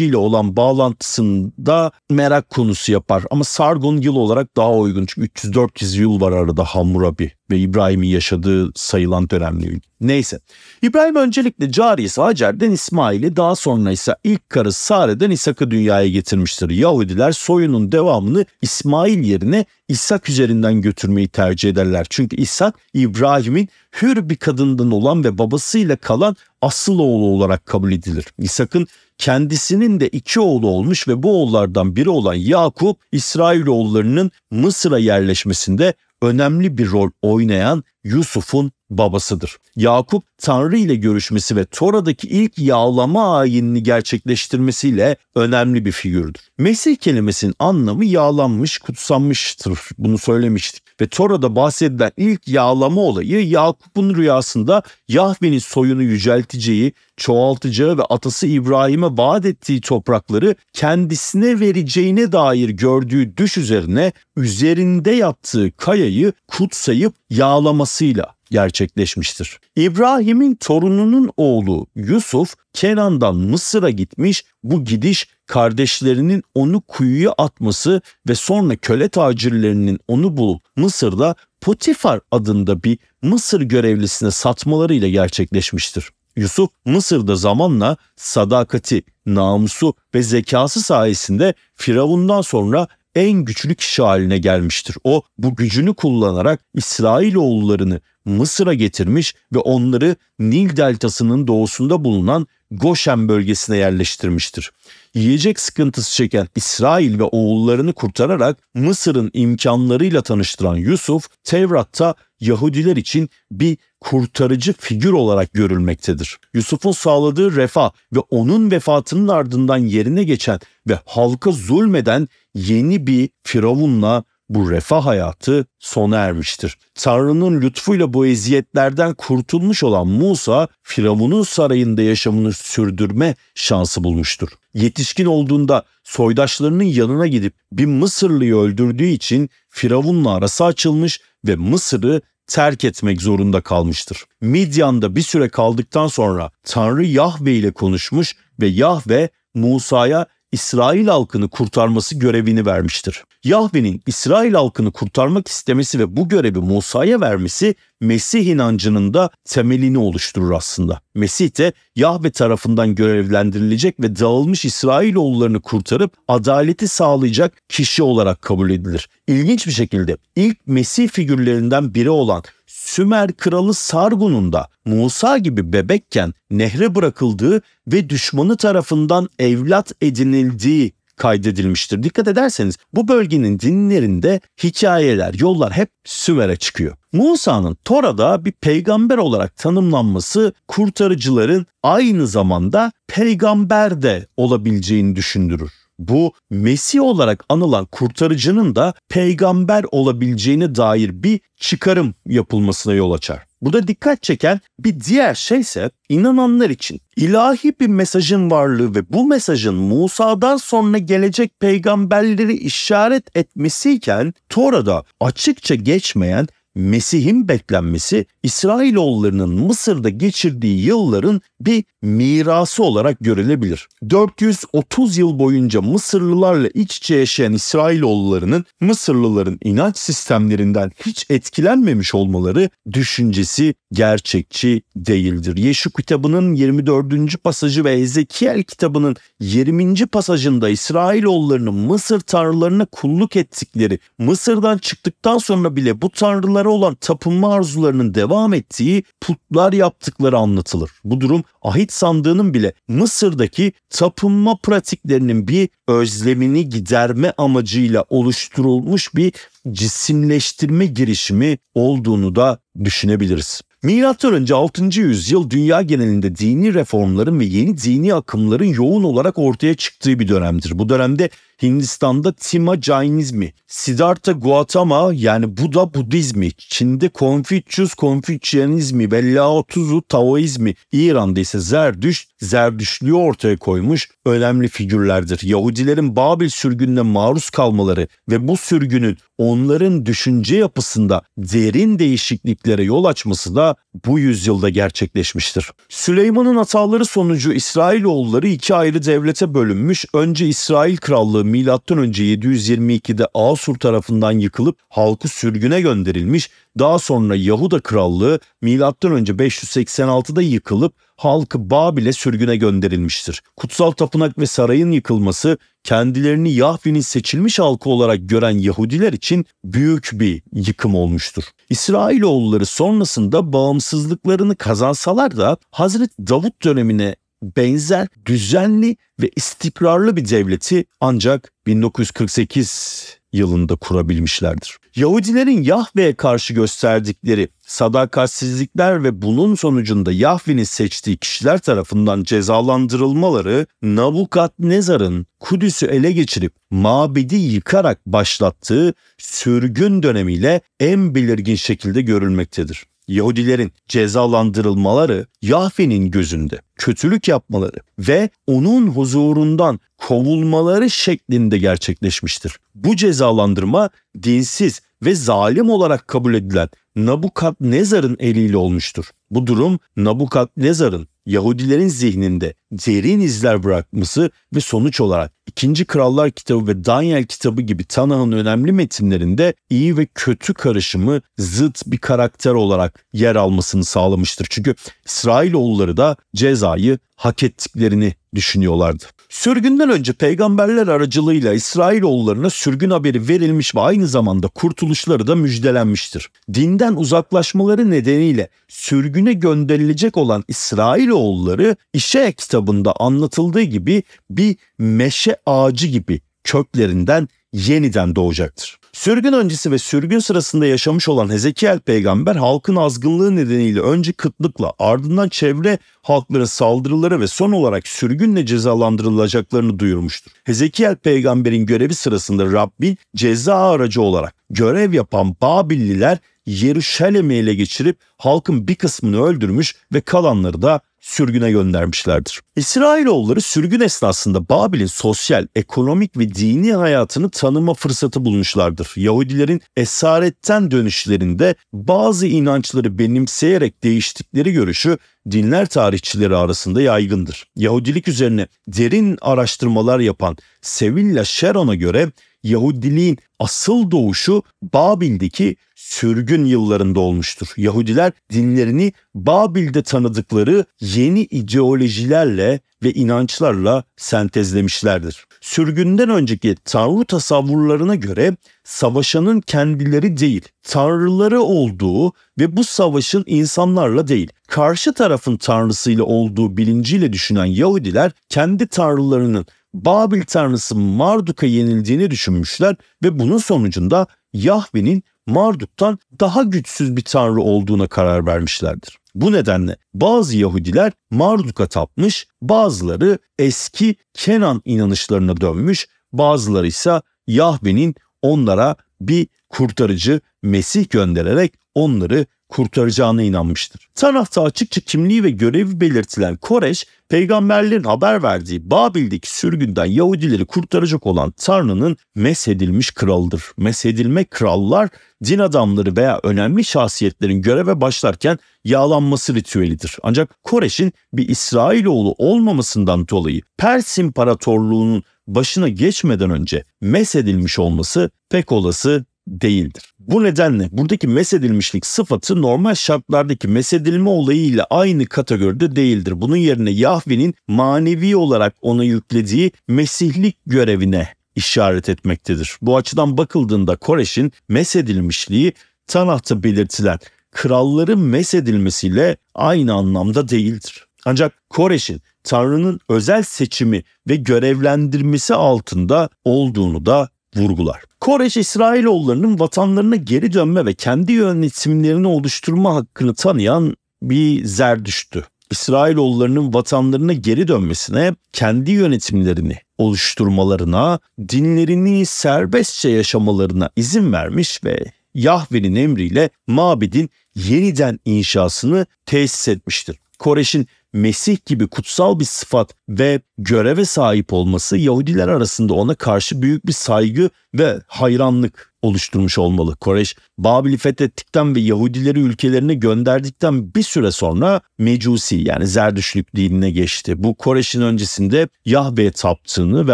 ile olan bağlantısında merak konusu yapar. Ama Sargon yıl olarak daha uygun çünkü 300-400 yıl var arada Hammurabi ve İbrahim'in yaşadığı sayılan dönemli. Neyse. İbrahim öncelikle cariyesi Hacer'den İsmail'i daha sonra ise ilk karısı Sare'den İshak'ı dünyaya getirmiştir. Yahudiler soyunun devamını İsmail yerine İshak üzerinden götürmeyi tercih tercih ederler. Çünkü İshak İbrahim'in hür bir kadından olan ve babasıyla kalan asıl oğlu olarak kabul edilir. İshak'ın kendisinin de iki oğlu olmuş ve bu oğullardan biri olan Yakup İsrail oğullarının Mısır'a yerleşmesinde önemli bir rol oynayan Yusuf'un babasıdır. Yakup Tanrı ile görüşmesi ve Tora'daki ilk yağlama ayinini gerçekleştirmesiyle önemli bir figürdür. Mesih kelimesinin anlamı yağlanmış, kutsanmıştır. Bunu söylemiştik. Ve Tora'da bahsedilen ilk yağlama olayı Yakup'un rüyasında Yahve'nin soyunu yücelteceği, çoğaltacağı ve atası İbrahim'e vaat ettiği toprakları kendisine vereceğine dair gördüğü düş üzerine üzerinde yaptığı kayayı kutsayıp yağlamasıyla gerçekleşmiştir. İbrahim'in torununun oğlu Yusuf Kenan'dan Mısır'a gitmiş. Bu gidiş kardeşlerinin onu kuyuya atması ve sonra köle tacirlerinin onu bulup Mısır'da Potifar adında bir Mısır görevlisine satmalarıyla gerçekleşmiştir. Yusuf Mısır'da zamanla sadakati, namusu ve zekası sayesinde Firavun'dan sonra en güçlü kişi haline gelmiştir. O bu gücünü kullanarak İsrail oğullarını Mısır'a getirmiş ve onları Nil deltasının doğusunda bulunan Goşen bölgesine yerleştirmiştir. Yiyecek sıkıntısı çeken İsrail ve oğullarını kurtararak Mısır'ın imkanlarıyla tanıştıran Yusuf, Tevrat'ta Yahudiler için bir kurtarıcı figür olarak görülmektedir. Yusuf'un sağladığı refah ve onun vefatının ardından yerine geçen ve halka zulmeden yeni bir firavunla bu refah hayatı sona ermiştir. Tanrı'nın lütfuyla bu eziyetlerden kurtulmuş olan Musa, Firavun'un sarayında yaşamını sürdürme şansı bulmuştur. Yetişkin olduğunda soydaşlarının yanına gidip bir Mısırlıyı öldürdüğü için Firavun'la arası açılmış ve Mısır'ı terk etmek zorunda kalmıştır. Midyan'da bir süre kaldıktan sonra Tanrı Yahve ile konuşmuş ve Yahve Musa'ya İsrail halkını kurtarması görevini vermiştir. Yahve'nin İsrail halkını kurtarmak istemesi ve bu görevi Musa'ya vermesi Mesih inancının da temelini oluşturur aslında. Mesih de Yahve tarafından görevlendirilecek ve dağılmış İsrailoğullarını kurtarıp adaleti sağlayacak kişi olarak kabul edilir. İlginç bir şekilde ilk Mesih figürlerinden biri olan Sümer kralı Sargun'un da Musa gibi bebekken nehre bırakıldığı ve düşmanı tarafından evlat edinildiği kaydedilmiştir. Dikkat ederseniz bu bölgenin dinlerinde hikayeler, yollar hep Sümer'e çıkıyor. Musa'nın Tora'da bir peygamber olarak tanımlanması kurtarıcıların aynı zamanda peygamber de olabileceğini düşündürür. Bu Mesih olarak anılan kurtarıcının da peygamber olabileceğine dair bir çıkarım yapılmasına yol açar. Burada dikkat çeken bir diğer şey ise inananlar için ilahi bir mesajın varlığı ve bu mesajın Musa'dan sonra gelecek peygamberleri işaret etmesiyken Tora'da açıkça geçmeyen Mesih'in beklenmesi İsrailoğullarının Mısır'da geçirdiği yılların bir mirası olarak görülebilir. 430 yıl boyunca Mısırlılarla iç içe yaşayan İsrailoğullarının Mısırlıların inanç sistemlerinden hiç etkilenmemiş olmaları düşüncesi gerçekçi değildir. Yeşu kitabının 24. pasajı ve Ezekiel kitabının 20. pasajında İsrailoğullarının Mısır tanrılarına kulluk ettikleri, Mısır'dan çıktıktan sonra bile bu tanrılara putlara olan tapınma arzularının devam ettiği putlar yaptıkları anlatılır. Bu durum ahit sandığının bile Mısır'daki tapınma pratiklerinin bir özlemini giderme amacıyla oluşturulmuş bir cisimleştirme girişimi olduğunu da düşünebiliriz. Milattan önce 6. yüzyıl dünya genelinde dini reformların ve yeni dini akımların yoğun olarak ortaya çıktığı bir dönemdir. Bu dönemde Hindistan'da Tima Jainizmi, Siddhartha Gautama yani Buda Budizmi, Çin'de Konfüçyüs Konfüçyanizmi ve Lao Tzu Taoizmi, İran'da ise Zerdüş Zerdüştlüğü ortaya koymuş önemli figürlerdir. Yahudilerin Babil sürgününe maruz kalmaları ve bu sürgünün 10 onların düşünce yapısında derin değişikliklere yol açması da bu yüzyılda gerçekleşmiştir. Süleyman'ın hataları sonucu İsrailoğulları iki ayrı devlete bölünmüş. Önce İsrail Krallığı M.Ö. 722'de Asur tarafından yıkılıp halkı sürgüne gönderilmiş daha sonra Yahuda krallığı M.Ö. 586'da yıkılıp halkı Babil'e sürgüne gönderilmiştir. Kutsal tapınak ve sarayın yıkılması kendilerini Yahve'nin seçilmiş halkı olarak gören Yahudiler için büyük bir yıkım olmuştur. İsrailoğulları sonrasında bağımsızlıklarını kazansalar da Hazreti Davut dönemine benzer düzenli ve istikrarlı bir devleti ancak 1948 yılında kurabilmişlerdir. Yahudilerin Yahve'ye karşı gösterdikleri sadakatsizlikler ve bunun sonucunda Yahve'nin seçtiği kişiler tarafından cezalandırılmaları Nabukadnezar'ın Kudüs'ü ele geçirip mabedi yıkarak başlattığı sürgün dönemiyle en belirgin şekilde görülmektedir. Yahudilerin cezalandırılmaları Yahve'nin gözünde kötülük yapmaları ve onun huzurundan kovulmaları şeklinde gerçekleşmiştir. Bu cezalandırma dinsiz ve zalim olarak kabul edilen Nabukadnezar'ın eliyle olmuştur. Bu durum Nabukadnezar'ın Yahudilerin zihninde derin izler bırakması ve sonuç olarak İkinci Krallar kitabı ve Daniel kitabı gibi Tanah'ın önemli metinlerinde iyi ve kötü karışımı zıt bir karakter olarak yer almasını sağlamıştır. Çünkü İsrailoğulları da cezayı hak ettiklerini düşünüyorlardı. Sürgünden önce peygamberler aracılığıyla İsrailoğullarına sürgün haberi verilmiş ve aynı zamanda kurtuluşları da müjdelenmiştir. Dinden uzaklaşmaları nedeniyle sürgüne gönderilecek olan İsrailoğulları işe kitabı kitabında anlatıldığı gibi bir meşe ağacı gibi köklerinden yeniden doğacaktır. Sürgün öncesi ve sürgün sırasında yaşamış olan Hezekiel peygamber halkın azgınlığı nedeniyle önce kıtlıkla ardından çevre halklara saldırıları ve son olarak sürgünle cezalandırılacaklarını duyurmuştur. Hezekiel peygamberin görevi sırasında Rabbin ceza aracı olarak görev yapan Babilliler Yeruşalim'i ele geçirip halkın bir kısmını öldürmüş ve kalanları da sürgüne göndermişlerdir. İsrailoğulları sürgün esnasında Babil'in sosyal, ekonomik ve dini hayatını tanıma fırsatı bulmuşlardır. Yahudilerin esaretten dönüşlerinde bazı inançları benimseyerek değiştikleri görüşü dinler tarihçileri arasında yaygındır. Yahudilik üzerine derin araştırmalar yapan Sevilla Sharon'a göre Yahudiliğin asıl doğuşu Babil'deki sürgün yıllarında olmuştur. Yahudiler dinlerini Babil'de tanıdıkları yeni ideolojilerle ve inançlarla sentezlemişlerdir. Sürgünden önceki Tanrı tasavvurlarına göre savaşanın kendileri değil, tanrıları olduğu ve bu savaşın insanlarla değil, karşı tarafın tanrısıyla olduğu bilinciyle düşünen Yahudiler kendi tanrılarının Babil tanrısı Marduk'a yenildiğini düşünmüşler ve bunun sonucunda Yahve'nin Marduk'tan daha güçsüz bir tanrı olduğuna karar vermişlerdir. Bu nedenle bazı Yahudiler Marduk'a tapmış, bazıları eski Kenan inanışlarına dönmüş, bazıları ise Yahve'nin onlara bir kurtarıcı Mesih göndererek onları kurtaracağına inanmıştır. Tarafta açıkça kimliği ve görevi belirtilen Koreş, peygamberlerin haber verdiği Babil'deki sürgünden Yahudileri kurtaracak olan Tanrı'nın meshedilmiş kralıdır. Meshedilme krallar din adamları veya önemli şahsiyetlerin göreve başlarken yağlanması ritüelidir. Ancak Koreş'in bir İsrailoğlu olmamasından dolayı Pers İmparatorluğu'nun başına geçmeden önce mesedilmiş olması pek olası değildir. Bu nedenle buradaki mesedilmişlik sıfatı normal şartlardaki mesedilme olayı ile aynı kategoride değildir. Bunun yerine Yahvinin manevi olarak ona yüklediği mesihlik görevine işaret etmektedir. Bu açıdan bakıldığında Koreş'in mesedilmişliği Tanah'ta belirtilen kralların mesedilmesiyle aynı anlamda değildir. Ancak Koreş'in Tanrı'nın özel seçimi ve görevlendirmesi altında olduğunu da vurgular. Koreş İsrailoğullarının vatanlarına geri dönme ve kendi yönetimlerini oluşturma hakkını tanıyan bir zerdüştü. İsrailoğullarının vatanlarına geri dönmesine, kendi yönetimlerini oluşturmalarına, dinlerini serbestçe yaşamalarına izin vermiş ve Yahve'nin emriyle mabedin yeniden inşasını tesis etmiştir. Koreş'in Mesih gibi kutsal bir sıfat ve göreve sahip olması Yahudiler arasında ona karşı büyük bir saygı ve hayranlık oluşturmuş olmalı. Koreş, Babil'i fethettikten ve Yahudileri ülkelerine gönderdikten bir süre sonra Mecusi yani Zerdüşlük dinine geçti. Bu Koreş'in öncesinde Yahve'ye taptığını ve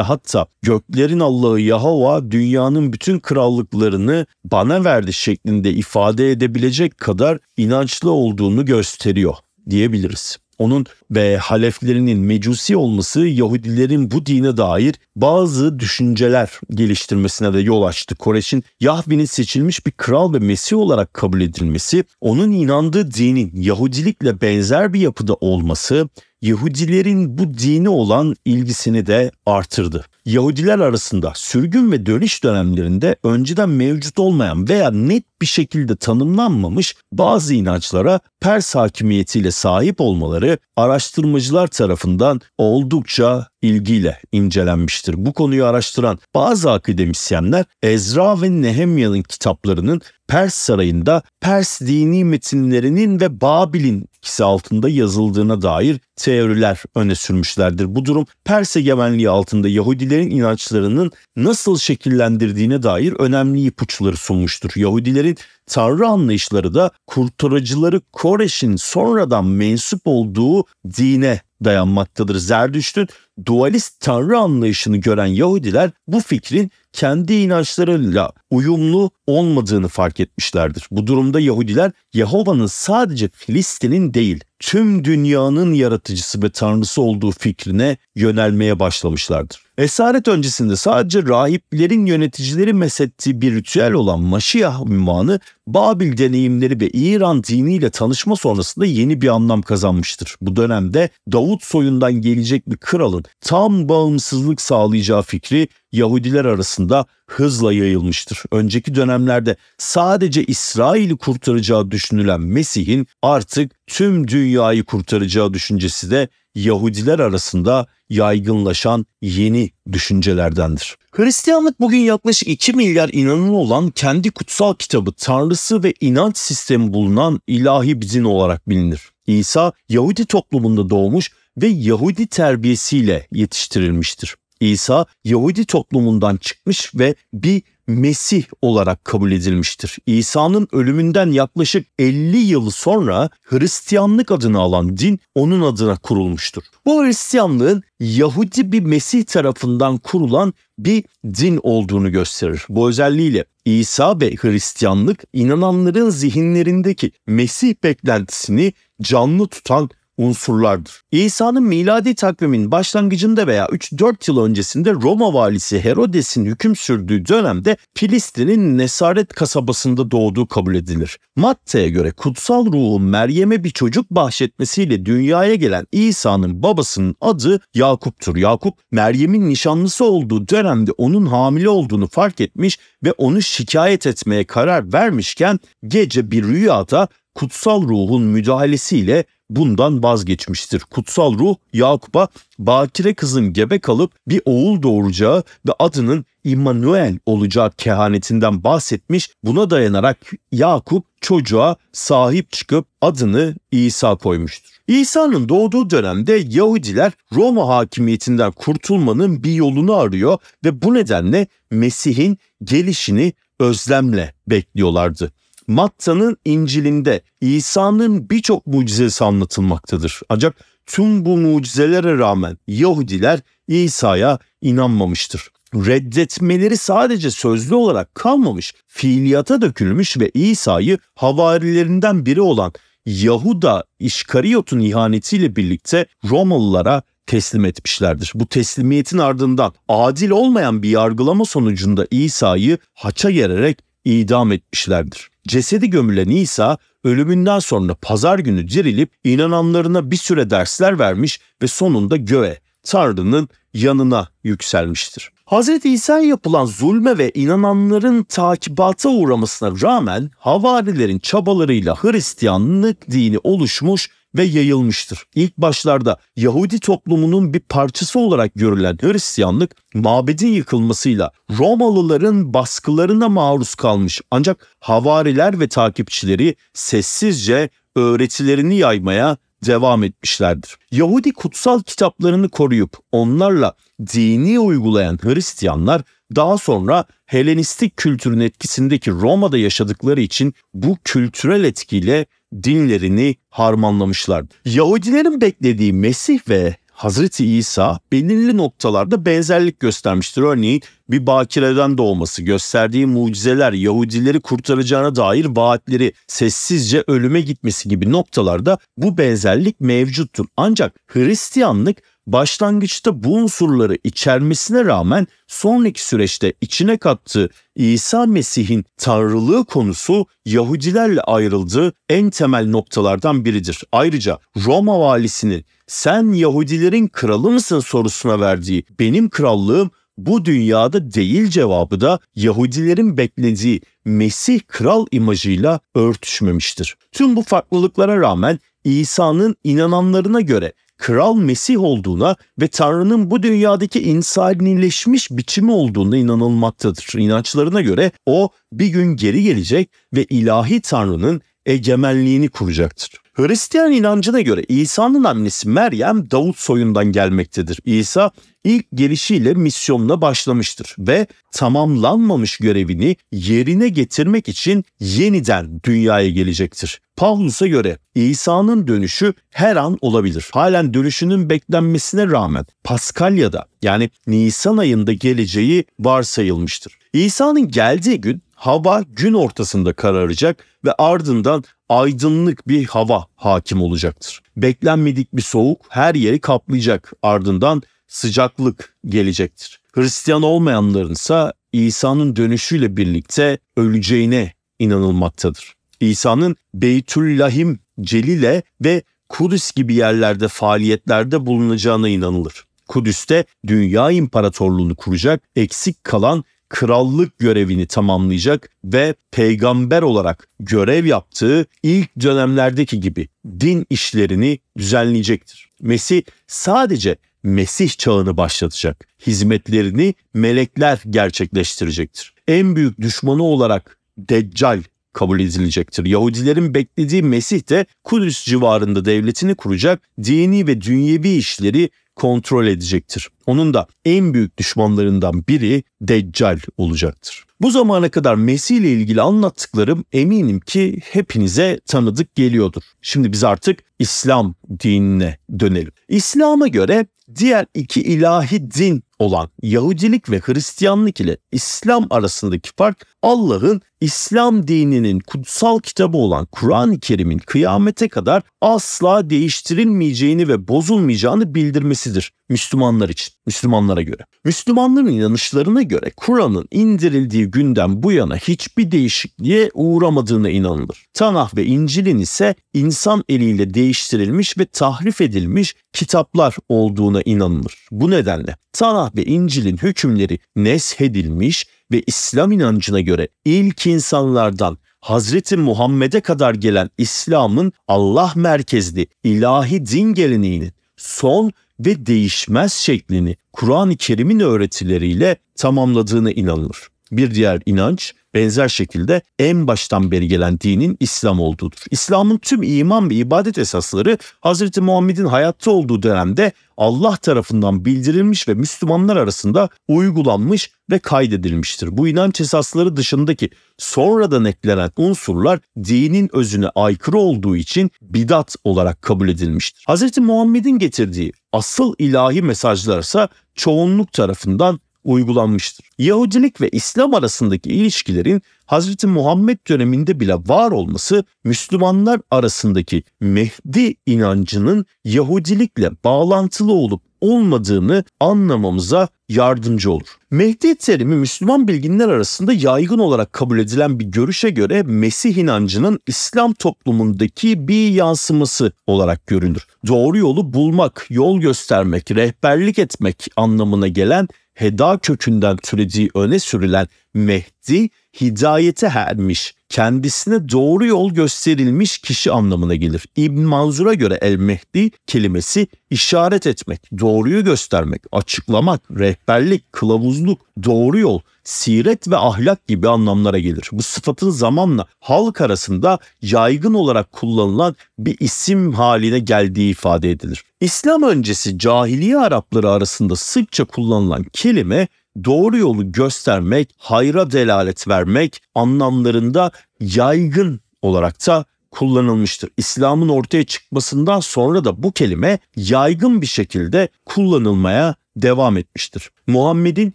hatta göklerin Allah'ı Yahova dünyanın bütün krallıklarını bana verdi şeklinde ifade edebilecek kadar inançlı olduğunu gösteriyor diyebiliriz onun ve haleflerinin mecusi olması Yahudilerin bu dine dair bazı düşünceler geliştirmesine de yol açtı. Koreş'in Yahve'nin seçilmiş bir kral ve mesih olarak kabul edilmesi, onun inandığı dinin Yahudilikle benzer bir yapıda olması Yahudilerin bu dini olan ilgisini de artırdı. Yahudiler arasında sürgün ve dönüş dönemlerinde önceden mevcut olmayan veya net bir şekilde tanımlanmamış bazı inançlara Pers hakimiyetiyle sahip olmaları araştırmacılar tarafından oldukça ilgiyle incelenmiştir. Bu konuyu araştıran bazı akademisyenler Ezra ve Nehemya'nın kitaplarının Pers sarayında Pers dini metinlerinin ve Babil'in etkisi altında yazıldığına dair teoriler öne sürmüşlerdir. Bu durum Pers egemenliği altında Yahudilerin inançlarının nasıl şekillendirdiğine dair önemli ipuçları sunmuştur. Yahudilerin tanrı anlayışları da kurtarıcıları Koreş'in sonradan mensup olduğu dine dayanmaktadır. Zerdüşt'ün dualist tanrı anlayışını gören Yahudiler bu fikrin kendi inançlarıyla uyumlu olmadığını fark etmişlerdir. Bu durumda Yahudiler Yahova'nın sadece Filistin'in değil tüm dünyanın yaratıcısı ve tanrısı olduğu fikrine yönelmeye başlamışlardır. Esaret öncesinde sadece rahiplerin yöneticileri mesettiği bir ritüel olan Maşiyah ünvanı Babil deneyimleri ve İran diniyle tanışma sonrasında yeni bir anlam kazanmıştır. Bu dönemde Davut soyundan gelecek bir kralın Avrupa'nın tam bağımsızlık sağlayacağı fikri Yahudiler arasında hızla yayılmıştır. Önceki dönemlerde sadece İsrail'i kurtaracağı düşünülen Mesih'in artık tüm dünyayı kurtaracağı düşüncesi de Yahudiler arasında yaygınlaşan yeni düşüncelerdendir. Hristiyanlık bugün yaklaşık 2 milyar inanın olan kendi kutsal kitabı, tanrısı ve inanç sistemi bulunan ilahi bir olarak bilinir. İsa Yahudi toplumunda doğmuş ve Yahudi terbiyesiyle yetiştirilmiştir. İsa Yahudi toplumundan çıkmış ve bir Mesih olarak kabul edilmiştir. İsa'nın ölümünden yaklaşık 50 yıl sonra Hristiyanlık adını alan din onun adına kurulmuştur. Bu Hristiyanlığın Yahudi bir Mesih tarafından kurulan bir din olduğunu gösterir. Bu özelliğiyle İsa ve Hristiyanlık inananların zihinlerindeki Mesih beklentisini canlı tutan unsurlardır. İsa'nın miladi takvimin başlangıcında veya 3-4 yıl öncesinde Roma valisi Herodes'in hüküm sürdüğü dönemde Filistin'in Nesaret kasabasında doğduğu kabul edilir. Matte'ye göre kutsal ruhun Meryem'e bir çocuk bahşetmesiyle dünyaya gelen İsa'nın babasının adı Yakup'tur. Yakup, Meryem'in nişanlısı olduğu dönemde onun hamile olduğunu fark etmiş ve onu şikayet etmeye karar vermişken gece bir rüyada kutsal ruhun müdahalesiyle bundan vazgeçmiştir. Kutsal ruh Yakup'a bakire kızın gebe kalıp bir oğul doğuracağı ve adının İmmanuel olacağı kehanetinden bahsetmiş. Buna dayanarak Yakup çocuğa sahip çıkıp adını İsa koymuştur. İsa'nın doğduğu dönemde Yahudiler Roma hakimiyetinden kurtulmanın bir yolunu arıyor ve bu nedenle Mesih'in gelişini özlemle bekliyorlardı. Matta'nın İncil'inde İsa'nın birçok mucizesi anlatılmaktadır. Ancak tüm bu mucizelere rağmen Yahudiler İsa'ya inanmamıştır. Reddetmeleri sadece sözlü olarak kalmamış, fiiliyata dökülmüş ve İsa'yı havarilerinden biri olan Yahuda İşkariyot'un ihanetiyle birlikte Romalılara teslim etmişlerdir. Bu teslimiyetin ardından adil olmayan bir yargılama sonucunda İsa'yı haça yererek idam etmişlerdir. Cesedi gömülen İsa ölümünden sonra pazar günü dirilip inananlarına bir süre dersler vermiş ve sonunda göğe, Tanrı'nın yanına yükselmiştir. Hz. İsa'ya yapılan zulme ve inananların takibata uğramasına rağmen havarilerin çabalarıyla Hristiyanlık dini oluşmuş ve yayılmıştır. İlk başlarda Yahudi toplumunun bir parçası olarak görülen Hristiyanlık mabedin yıkılmasıyla Romalıların baskılarına maruz kalmış ancak havariler ve takipçileri sessizce öğretilerini yaymaya devam etmişlerdir. Yahudi kutsal kitaplarını koruyup onlarla dini uygulayan Hristiyanlar daha sonra Helenistik kültürün etkisindeki Roma'da yaşadıkları için bu kültürel etkiyle dinlerini harmanlamışlar. Yahudilerin beklediği Mesih ve Hazreti İsa belirli noktalarda benzerlik göstermiştir. Örneğin bir bakireden doğması, gösterdiği mucizeler, Yahudileri kurtaracağına dair vaatleri, sessizce ölüme gitmesi gibi noktalarda bu benzerlik mevcuttur. Ancak Hristiyanlık başlangıçta bu unsurları içermesine rağmen sonraki süreçte içine kattığı İsa Mesih'in tanrılığı konusu Yahudilerle ayrıldığı en temel noktalardan biridir. Ayrıca Roma valisinin sen Yahudilerin kralı mısın sorusuna verdiği benim krallığım bu dünyada değil cevabı da Yahudilerin beklediği Mesih kral imajıyla örtüşmemiştir. Tüm bu farklılıklara rağmen İsa'nın inananlarına göre kral Mesih olduğuna ve Tanrı'nın bu dünyadaki insanileşmiş biçimi olduğuna inanılmaktadır. İnançlarına göre o bir gün geri gelecek ve ilahi Tanrı'nın egemenliğini kuracaktır. Hristiyan inancına göre İsa'nın annesi Meryem Davut soyundan gelmektedir. İsa ilk gelişiyle misyonuna başlamıştır ve tamamlanmamış görevini yerine getirmek için yeniden dünyaya gelecektir. Pavlus'a göre İsa'nın dönüşü her an olabilir. Halen dönüşünün beklenmesine rağmen Paskalya'da yani Nisan ayında geleceği varsayılmıştır. İsa'nın geldiği gün hava gün ortasında kararacak ve ardından aydınlık bir hava hakim olacaktır. Beklenmedik bir soğuk her yeri kaplayacak ardından sıcaklık gelecektir. Hristiyan olmayanların ise İsa'nın dönüşüyle birlikte öleceğine inanılmaktadır. İsa'nın Beytüllahim, Celile ve Kudüs gibi yerlerde faaliyetlerde bulunacağına inanılır. Kudüs'te dünya imparatorluğunu kuracak, eksik kalan krallık görevini tamamlayacak ve peygamber olarak görev yaptığı ilk dönemlerdeki gibi din işlerini düzenleyecektir. Mesih sadece Mesih çağını başlatacak. Hizmetlerini melekler gerçekleştirecektir. En büyük düşmanı olarak Deccal kabul edilecektir. Yahudilerin beklediği Mesih de Kudüs civarında devletini kuracak, dini ve dünyevi işleri kontrol edecektir. Onun da en büyük düşmanlarından biri Deccal olacaktır. Bu zamana kadar Mesih ile ilgili anlattıklarım eminim ki hepinize tanıdık geliyordur. Şimdi biz artık İslam dinine dönelim. İslam'a göre diğer iki ilahi din olan Yahudilik ve Hristiyanlık ile İslam arasındaki fark Allah'ın İslam dininin kutsal kitabı olan Kur'an-ı Kerim'in kıyamete kadar asla değiştirilmeyeceğini ve bozulmayacağını bildirmesidir Müslümanlar için, Müslümanlara göre. Müslümanların inanışlarına göre Kur'an'ın indirildiği günden bu yana hiçbir değişikliğe uğramadığına inanılır. Tanah ve İncil'in ise insan eliyle değiştirilmiş ve tahrif edilmiş kitaplar olduğuna inanılır. Bu nedenle Tanah ve İncil'in hükümleri neshedilmiş ve İslam inancına göre ilk insanlardan Hazreti Muhammed'e kadar gelen İslam'ın Allah merkezli ilahi din geleneğinin son ve değişmez şeklini Kur'an-ı Kerim'in öğretileriyle tamamladığına inanılır. Bir diğer inanç benzer şekilde en baştan beri gelen dinin İslam olduğudur. İslam'ın tüm iman ve ibadet esasları Hz. Muhammed'in hayatta olduğu dönemde Allah tarafından bildirilmiş ve Müslümanlar arasında uygulanmış ve kaydedilmiştir. Bu inanç esasları dışındaki sonradan eklenen unsurlar dinin özüne aykırı olduğu için bidat olarak kabul edilmiştir. Hz. Muhammed'in getirdiği asıl ilahi mesajlar ise çoğunluk tarafından uygulanmıştır. Yahudilik ve İslam arasındaki ilişkilerin Hz. Muhammed döneminde bile var olması Müslümanlar arasındaki Mehdi inancının Yahudilikle bağlantılı olup olmadığını anlamamıza yardımcı olur. Mehdi terimi Müslüman bilginler arasında yaygın olarak kabul edilen bir görüşe göre Mesih inancının İslam toplumundaki bir yansıması olarak görünür. Doğru yolu bulmak, yol göstermek, rehberlik etmek anlamına gelen heda kökünden türediği öne sürülen Mehdi hidayete ermiş.'' kendisine doğru yol gösterilmiş kişi anlamına gelir. İbn Manzur'a göre El Mehdi kelimesi işaret etmek, doğruyu göstermek, açıklamak, rehberlik, kılavuzluk, doğru yol, siret ve ahlak gibi anlamlara gelir. Bu sıfatın zamanla halk arasında yaygın olarak kullanılan bir isim haline geldiği ifade edilir. İslam öncesi cahiliye Arapları arasında sıkça kullanılan kelime doğru yolu göstermek, hayra delalet vermek anlamlarında yaygın olarak da kullanılmıştır. İslam'ın ortaya çıkmasından sonra da bu kelime yaygın bir şekilde kullanılmaya devam etmiştir. Muhammed'in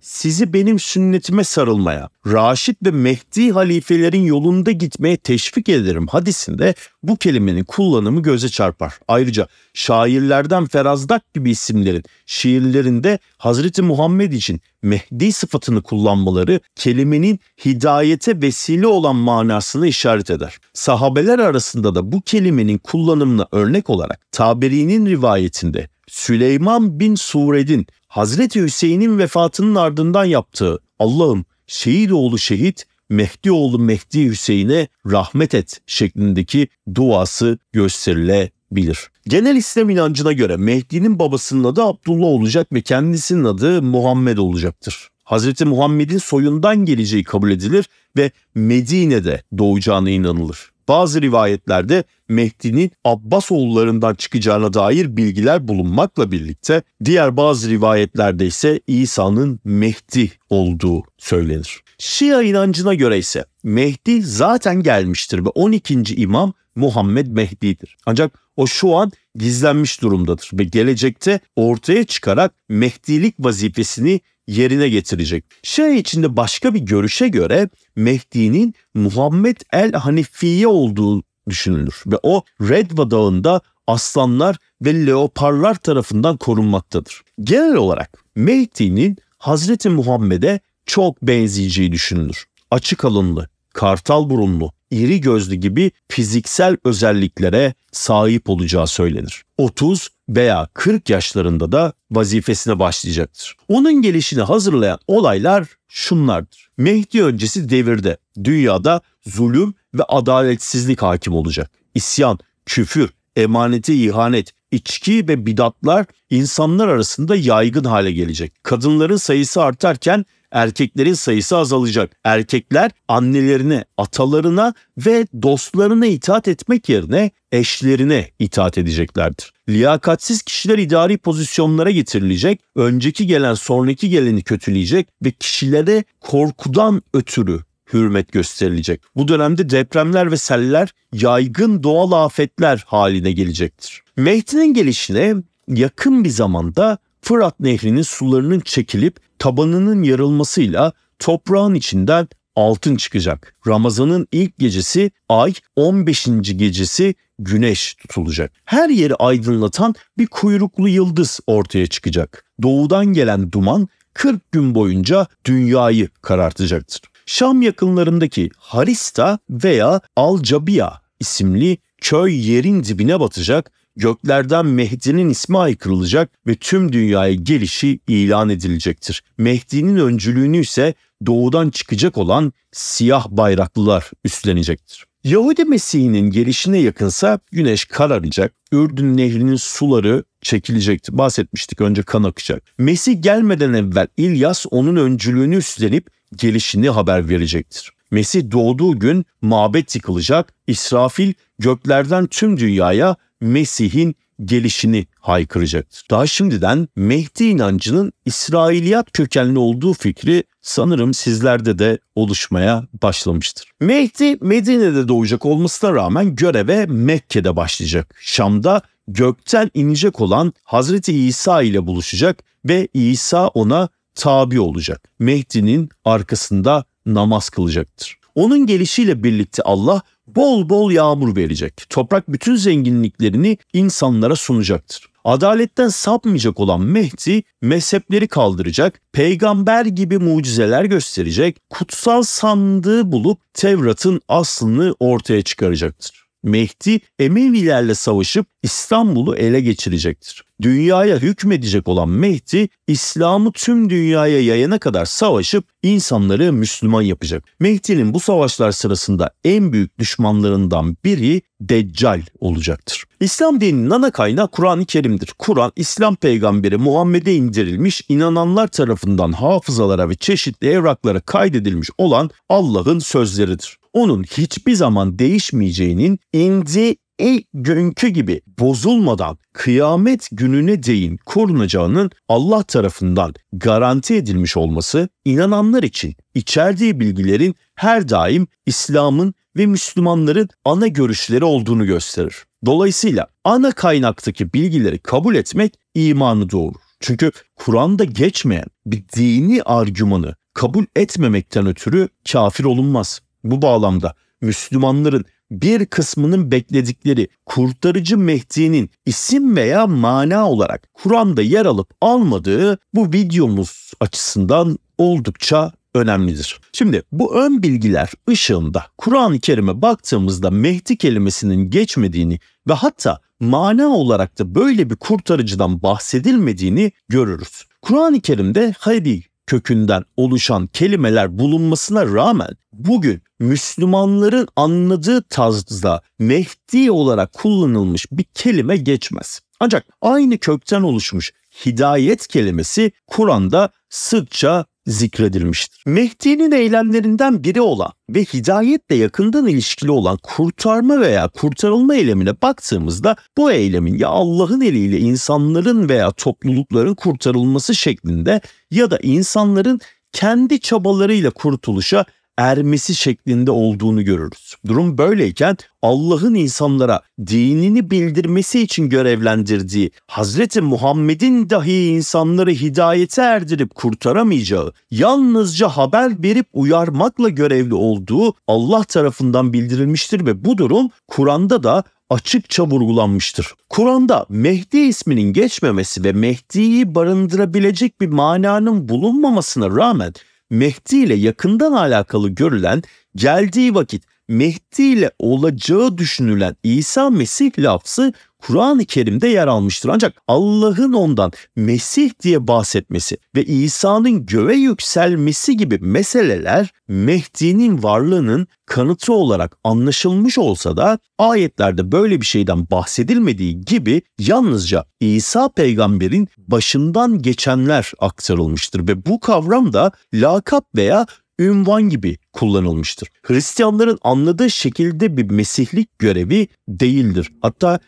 sizi benim sünnetime sarılmaya, Raşid ve Mehdi halifelerin yolunda gitmeye teşvik ederim hadisinde bu kelimenin kullanımı göze çarpar. Ayrıca şairlerden Ferazdak gibi isimlerin şiirlerinde Hazreti Muhammed için Mehdi sıfatını kullanmaları kelimenin hidayete vesile olan manasını işaret eder. Sahabeler arasında da bu kelimenin kullanımına örnek olarak Taberi'nin rivayetinde Süleyman bin Sured'in Hazreti Hüseyin'in vefatının ardından yaptığı Allah'ım şehit oğlu şehit Mehdi oğlu Mehdi Hüseyin'e rahmet et şeklindeki duası gösterilebilir. Genel İslam inancına göre Mehdi'nin babasının adı Abdullah olacak ve kendisinin adı Muhammed olacaktır. Hazreti Muhammed'in soyundan geleceği kabul edilir ve Medine'de doğacağına inanılır bazı rivayetlerde Mehdi'nin Abbas oğullarından çıkacağına dair bilgiler bulunmakla birlikte diğer bazı rivayetlerde ise İsa'nın Mehdi olduğu söylenir. Şia inancına göre ise Mehdi zaten gelmiştir ve 12. imam Muhammed Mehdi'dir. Ancak o şu an gizlenmiş durumdadır ve gelecekte ortaya çıkarak Mehdilik vazifesini yerine getirecek. Şia şey içinde başka bir görüşe göre Mehdi'nin Muhammed el Hanifiye olduğu düşünülür ve o Redva Dağı'nda aslanlar ve leoparlar tarafından korunmaktadır. Genel olarak Mehdi'nin Hazreti Muhammed'e çok benzeyeceği düşünülür. Açık alınlı, kartal burunlu, iri gözlü gibi fiziksel özelliklere sahip olacağı söylenir. 30 veya 40 yaşlarında da vazifesine başlayacaktır. Onun gelişini hazırlayan olaylar şunlardır. Mehdi öncesi devirde dünyada zulüm ve adaletsizlik hakim olacak. İsyan, küfür, emanete ihanet, içki ve bidatlar insanlar arasında yaygın hale gelecek. Kadınların sayısı artarken erkeklerin sayısı azalacak. Erkekler annelerine, atalarına ve dostlarına itaat etmek yerine eşlerine itaat edeceklerdir. Liyakatsiz kişiler idari pozisyonlara getirilecek, önceki gelen sonraki geleni kötüleyecek ve kişilere korkudan ötürü hürmet gösterilecek. Bu dönemde depremler ve seller yaygın doğal afetler haline gelecektir. Mehdi'nin gelişine yakın bir zamanda Fırat Nehri'nin sularının çekilip tabanının yarılmasıyla toprağın içinden altın çıkacak. Ramazan'ın ilk gecesi ay, 15. gecesi güneş tutulacak. Her yeri aydınlatan bir kuyruklu yıldız ortaya çıkacak. Doğudan gelen duman 40 gün boyunca dünyayı karartacaktır. Şam yakınlarındaki Harista veya Alcabiya isimli köy yerin dibine batacak göklerden Mehdi'nin ismi aykırılacak ve tüm dünyaya gelişi ilan edilecektir. Mehdi'nin öncülüğünü ise doğudan çıkacak olan siyah bayraklılar üstlenecektir. Yahudi Mesih'inin gelişine yakınsa güneş kararacak, Ürdün nehrinin suları çekilecekti. Bahsetmiştik önce kan akacak. Mesih gelmeden evvel İlyas onun öncülüğünü üstlenip gelişini haber verecektir. Mesih doğduğu gün mabet yıkılacak, İsrafil göklerden tüm dünyaya Mesih'in gelişini haykıracaktır. Daha şimdiden Mehdi inancının İsrailiyat kökenli olduğu fikri sanırım sizlerde de oluşmaya başlamıştır. Mehdi Medine'de doğacak olmasına rağmen göreve Mekke'de başlayacak. Şam'da gökten inecek olan Hazreti İsa ile buluşacak ve İsa ona tabi olacak. Mehdi'nin arkasında namaz kılacaktır. Onun gelişiyle birlikte Allah bol bol yağmur verecek. Toprak bütün zenginliklerini insanlara sunacaktır. Adaletten sapmayacak olan Mehdi mezhepleri kaldıracak, peygamber gibi mucizeler gösterecek, kutsal sandığı bulup Tevrat'ın aslını ortaya çıkaracaktır. Mehdi Emevilerle savaşıp İstanbul'u ele geçirecektir. Dünyaya hükmedecek olan Mehdi, İslam'ı tüm dünyaya yayana kadar savaşıp insanları Müslüman yapacak. Mehdi'nin bu savaşlar sırasında en büyük düşmanlarından biri Deccal olacaktır. İslam dininin ana kaynağı Kur'an-ı Kerim'dir. Kur'an, İslam peygamberi Muhammed'e indirilmiş, inananlar tarafından hafızalara ve çeşitli evraklara kaydedilmiş olan Allah'ın sözleridir onun hiçbir zaman değişmeyeceğinin indi ilk günkü gibi bozulmadan kıyamet gününe değin korunacağının Allah tarafından garanti edilmiş olması inananlar için içerdiği bilgilerin her daim İslam'ın ve Müslümanların ana görüşleri olduğunu gösterir. Dolayısıyla ana kaynaktaki bilgileri kabul etmek imanı doğurur. Çünkü Kur'an'da geçmeyen bir dini argümanı kabul etmemekten ötürü kafir olunmaz. Bu bağlamda Müslümanların bir kısmının bekledikleri kurtarıcı Mehdi'nin isim veya mana olarak Kur'an'da yer alıp almadığı bu videomuz açısından oldukça önemlidir. Şimdi bu ön bilgiler ışığında Kur'an-ı Kerim'e baktığımızda Mehdi kelimesinin geçmediğini ve hatta mana olarak da böyle bir kurtarıcıdan bahsedilmediğini görürüz. Kur'an-ı Kerim'de Hadi kökünden oluşan kelimeler bulunmasına rağmen bugün Müslümanların anladığı tarzda Mehdi olarak kullanılmış bir kelime geçmez. Ancak aynı kökten oluşmuş hidayet kelimesi Kur'an'da sıkça zikredilmiştir. Mehdi'nin eylemlerinden biri olan ve hidayetle yakından ilişkili olan kurtarma veya kurtarılma eylemine baktığımızda bu eylemin ya Allah'ın eliyle insanların veya toplulukların kurtarılması şeklinde ya da insanların kendi çabalarıyla kurtuluşa ermesi şeklinde olduğunu görürüz. Durum böyleyken Allah'ın insanlara dinini bildirmesi için görevlendirdiği Hazreti Muhammed'in dahi insanları hidayete erdirip kurtaramayacağı, yalnızca haber verip uyarmakla görevli olduğu Allah tarafından bildirilmiştir ve bu durum Kur'an'da da açıkça vurgulanmıştır. Kur'an'da Mehdi isminin geçmemesi ve Mehdi'yi barındırabilecek bir mananın bulunmamasına rağmen Mehdi ile yakından alakalı görülen geldiği vakit Mehdi ile olacağı düşünülen İsa Mesih lafzı Kur'an-ı Kerim'de yer almıştır. Ancak Allah'ın ondan Mesih diye bahsetmesi ve İsa'nın göğe yükselmesi gibi meseleler Mehdi'nin varlığının kanıtı olarak anlaşılmış olsa da ayetlerde böyle bir şeyden bahsedilmediği gibi yalnızca İsa peygamberin başından geçenler aktarılmıştır ve bu kavram da lakap veya ünvan gibi kullanılmıştır. Hristiyanların anladığı şekilde bir mesihlik görevi değildir. Hatta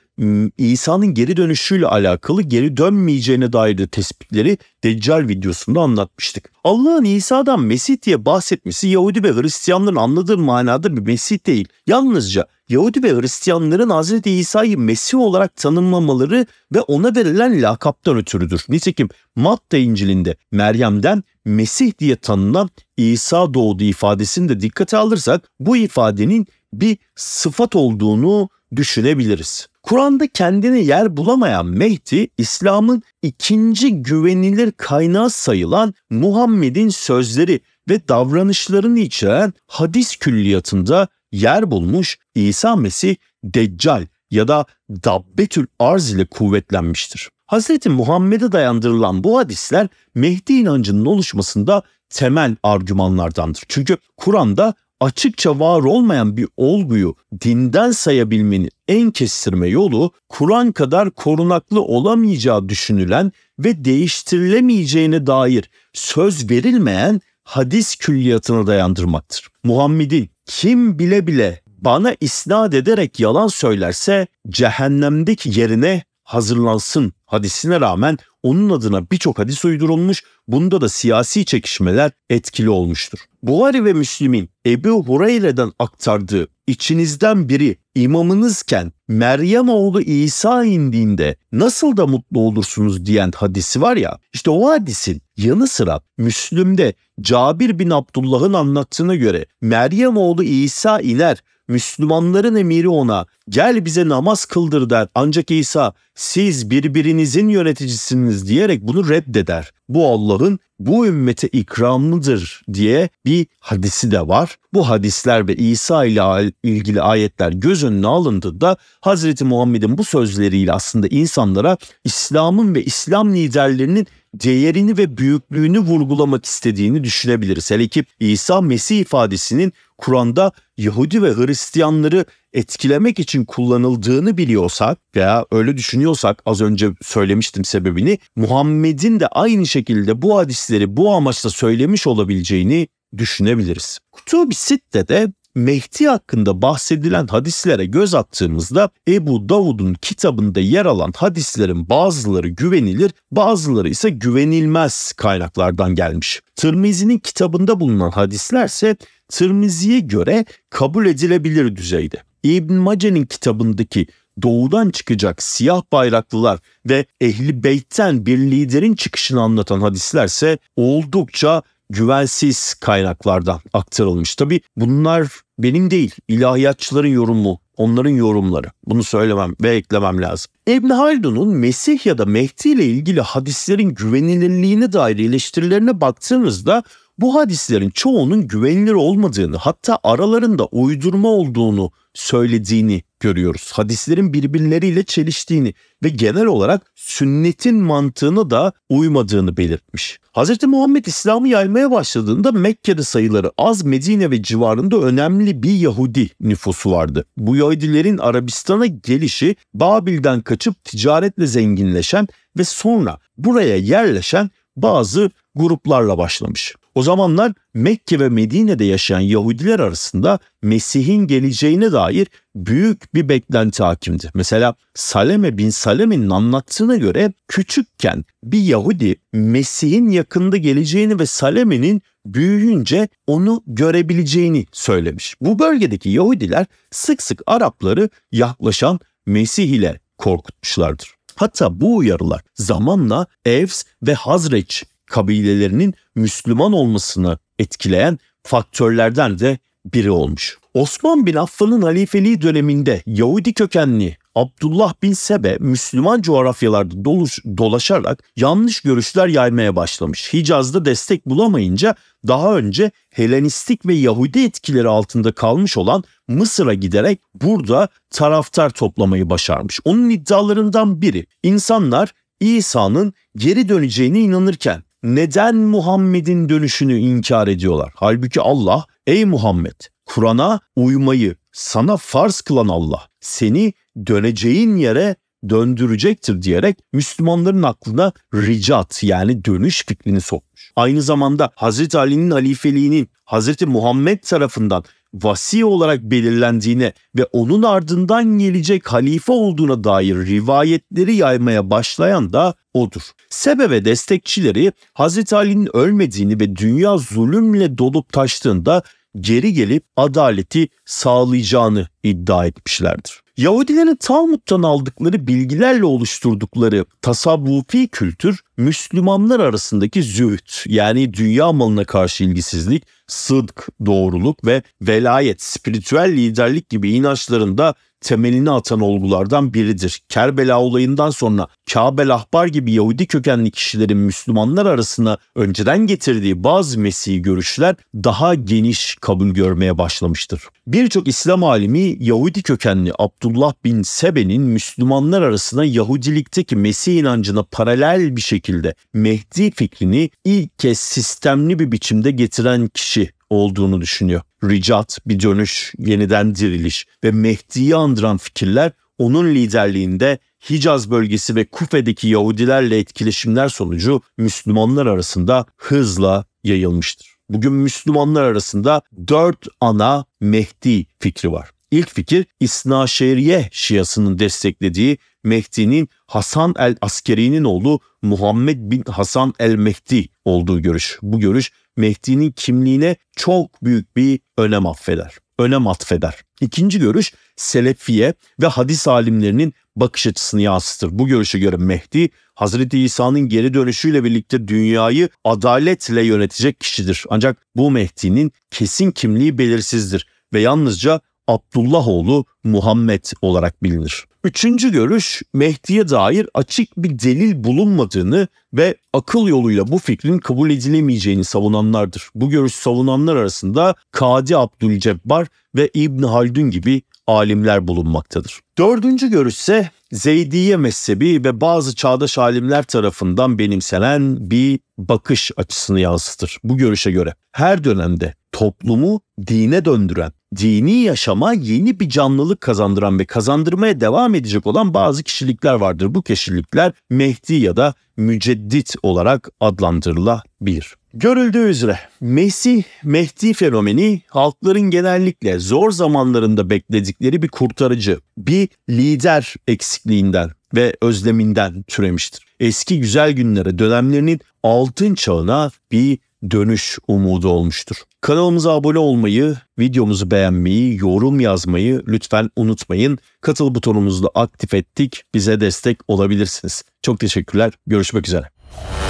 İsa'nın geri dönüşüyle alakalı geri dönmeyeceğine dair de tespitleri Deccal videosunda anlatmıştık. Allah'ın İsa'dan Mesih diye bahsetmesi Yahudi ve Hristiyanların anladığı manada bir Mesih değil. Yalnızca Yahudi ve Hristiyanların Hz. İsa'yı Mesih olarak tanımlamaları ve ona verilen lakaptan ötürüdür. Nitekim Matta İncil'inde Meryem'den Mesih diye tanınan İsa doğdu ifadesini de dikkate alırsak bu ifadenin bir sıfat olduğunu düşünebiliriz. Kur'an'da kendini yer bulamayan Mehdi, İslam'ın ikinci güvenilir kaynağı sayılan Muhammed'in sözleri ve davranışlarını içeren hadis külliyatında yer bulmuş İsa Mesih Deccal ya da Dabbetül Arz ile kuvvetlenmiştir. Hz. Muhammed'e dayandırılan bu hadisler Mehdi inancının oluşmasında temel argümanlardandır. Çünkü Kur'an'da açıkça var olmayan bir olguyu dinden sayabilmenin en kestirme yolu Kur'an kadar korunaklı olamayacağı düşünülen ve değiştirilemeyeceğine dair söz verilmeyen hadis külliyatına dayandırmaktır. Muhammed'in kim bile bile bana isnat ederek yalan söylerse cehennemdeki yerine hazırlansın hadisine rağmen onun adına birçok hadis uydurulmuş, bunda da siyasi çekişmeler etkili olmuştur. Buhari ve Müslim'in Ebu Hureyre'den aktardığı içinizden biri imamınızken Meryem oğlu İsa indiğinde nasıl da mutlu olursunuz diyen hadisi var ya işte o hadisin yanı sıra Müslüm'de Cabir bin Abdullah'ın anlattığına göre Meryem oğlu İsa iner Müslümanların emiri ona gel bize namaz kıldır der. Ancak İsa siz birbirinizin yöneticisiniz diyerek bunu reddeder. Bu Allah'ın bu ümmete ikramlıdır diye bir hadisi de var. Bu hadisler ve İsa ile ilgili ayetler göz önüne alındığında Hazreti Muhammed'in bu sözleriyle aslında insanlara İslam'ın ve İslam liderlerinin değerini ve büyüklüğünü vurgulamak istediğini düşünebiliriz. Hele ki İsa Mesih ifadesinin Kur'an'da Yahudi ve Hristiyanları etkilemek için kullanıldığını biliyorsak veya öyle düşünüyorsak az önce söylemiştim sebebini Muhammed'in de aynı şekilde bu hadisleri bu amaçla söylemiş olabileceğini düşünebiliriz. Kutubi sitte de. Mehdi hakkında bahsedilen hadislere göz attığımızda Ebu Davud'un kitabında yer alan hadislerin bazıları güvenilir, bazıları ise güvenilmez kaynaklardan gelmiş. Tirmizi'nin kitabında bulunan hadislerse Tirmizi'ye göre kabul edilebilir düzeyde. İbn Mace'nin kitabındaki doğudan çıkacak siyah bayraklılar ve ehli beytten bir liderin çıkışını anlatan hadislerse oldukça güvensiz kaynaklardan aktarılmış. Tabi bunlar benim değil ilahiyatçıların yorumu onların yorumları. Bunu söylemem ve eklemem lazım. İbn Haldun'un Mesih ya da Mehdi ile ilgili hadislerin güvenilirliğine dair eleştirilerine baktığımızda, bu hadislerin çoğunun güvenilir olmadığını hatta aralarında uydurma olduğunu söylediğini görüyoruz. Hadislerin birbirleriyle çeliştiğini ve genel olarak sünnetin mantığına da uymadığını belirtmiş. Hz. Muhammed İslam'ı yaymaya başladığında Mekke'de sayıları az Medine ve civarında önemli bir Yahudi nüfusu vardı. Bu Yahudilerin Arabistan'a gelişi Babil'den kaçıp ticaretle zenginleşen ve sonra buraya yerleşen bazı gruplarla başlamış. O zamanlar Mekke ve Medine'de yaşayan Yahudiler arasında Mesih'in geleceğine dair büyük bir beklenti hakimdi. Mesela Saleme bin Saleme'nin anlattığına göre küçükken bir Yahudi Mesih'in yakında geleceğini ve Saleme'nin büyüyünce onu görebileceğini söylemiş. Bu bölgedeki Yahudiler sık sık Arapları yaklaşan Mesih ile korkutmuşlardır. Hatta bu uyarılar zamanla Evs ve Hazreç kabilelerinin Müslüman olmasını etkileyen faktörlerden de biri olmuş. Osman bin Affan'ın halifeliği döneminde Yahudi kökenli Abdullah bin Sebe Müslüman coğrafyalarda doluş, dolaşarak yanlış görüşler yaymaya başlamış. Hicaz'da destek bulamayınca daha önce Helenistik ve Yahudi etkileri altında kalmış olan Mısır'a giderek burada taraftar toplamayı başarmış. Onun iddialarından biri insanlar İsa'nın geri döneceğine inanırken neden Muhammed'in dönüşünü inkar ediyorlar? Halbuki Allah, ey Muhammed, Kur'an'a uymayı sana farz kılan Allah, seni döneceğin yere döndürecektir diyerek Müslümanların aklına ricat yani dönüş fikrini sokmuş. Aynı zamanda Hazreti Ali'nin halifeliğinin Hazreti Muhammed tarafından vasi olarak belirlendiğine ve onun ardından gelecek halife olduğuna dair rivayetleri yaymaya başlayan da odur. Sebebe destekçileri Hz. Ali'nin ölmediğini ve dünya zulümle dolup taştığında geri gelip adaleti sağlayacağını iddia etmişlerdir. Yahudilerin Talmud'dan aldıkları bilgilerle oluşturdukları tasavvufi kültür Müslümanlar arasındaki züht yani dünya malına karşı ilgisizlik, sıdk, doğruluk ve velayet, spiritüel liderlik gibi inançlarında temelini atan olgulardan biridir. Kerbela olayından sonra Kabel Ahbar gibi Yahudi kökenli kişilerin Müslümanlar arasına önceden getirdiği bazı Mesih görüşler daha geniş kabul görmeye başlamıştır. Birçok İslam alimi Yahudi kökenli Abdullah bin Sebe'nin Müslümanlar arasına Yahudilikteki Mesih inancına paralel bir şekilde Mehdi fikrini ilk kez sistemli bir biçimde getiren kişi olduğunu düşünüyor ricat, bir dönüş, yeniden diriliş ve Mehdi'yi andıran fikirler onun liderliğinde Hicaz bölgesi ve Kufe'deki Yahudilerle etkileşimler sonucu Müslümanlar arasında hızla yayılmıştır. Bugün Müslümanlar arasında dört ana Mehdi fikri var. İlk fikir İsna Şeriye Şiasının desteklediği Mehdi'nin Hasan el-Askeri'nin oğlu Muhammed bin Hasan el-Mehdi olduğu görüş. Bu görüş Mehdi'nin kimliğine çok büyük bir önem affeder. Önem atfeder. İkinci görüş Selefiye ve hadis alimlerinin bakış açısını yansıtır. Bu görüşe göre Mehdi, Hazreti İsa'nın geri dönüşüyle birlikte dünyayı adaletle yönetecek kişidir. Ancak bu Mehdi'nin kesin kimliği belirsizdir ve yalnızca Abdullahoğlu Muhammed olarak bilinir. Üçüncü görüş Mehdi'ye dair açık bir delil bulunmadığını ve akıl yoluyla bu fikrin kabul edilemeyeceğini savunanlardır. Bu görüş savunanlar arasında Kadi Abdülcebbar ve İbn Haldun gibi alimler bulunmaktadır. Dördüncü görüş ise Zeydiye mezhebi ve bazı çağdaş alimler tarafından benimsenen bir bakış açısını yansıtır. Bu görüşe göre her dönemde toplumu dine döndüren dini yaşama yeni bir canlılık kazandıran ve kazandırmaya devam edecek olan bazı kişilikler vardır. Bu kişilikler Mehdi ya da müceddit olarak adlandırılabilir. Görüldüğü üzere Mesih Mehdi fenomeni halkların genellikle zor zamanlarında bekledikleri bir kurtarıcı, bir lider eksikliğinden ve özleminden türemiştir. Eski güzel günlere dönemlerinin altın çağına bir dönüş umudu olmuştur. Kanalımıza abone olmayı, videomuzu beğenmeyi, yorum yazmayı lütfen unutmayın. Katıl butonumuzu da aktif ettik. Bize destek olabilirsiniz. Çok teşekkürler. Görüşmek üzere.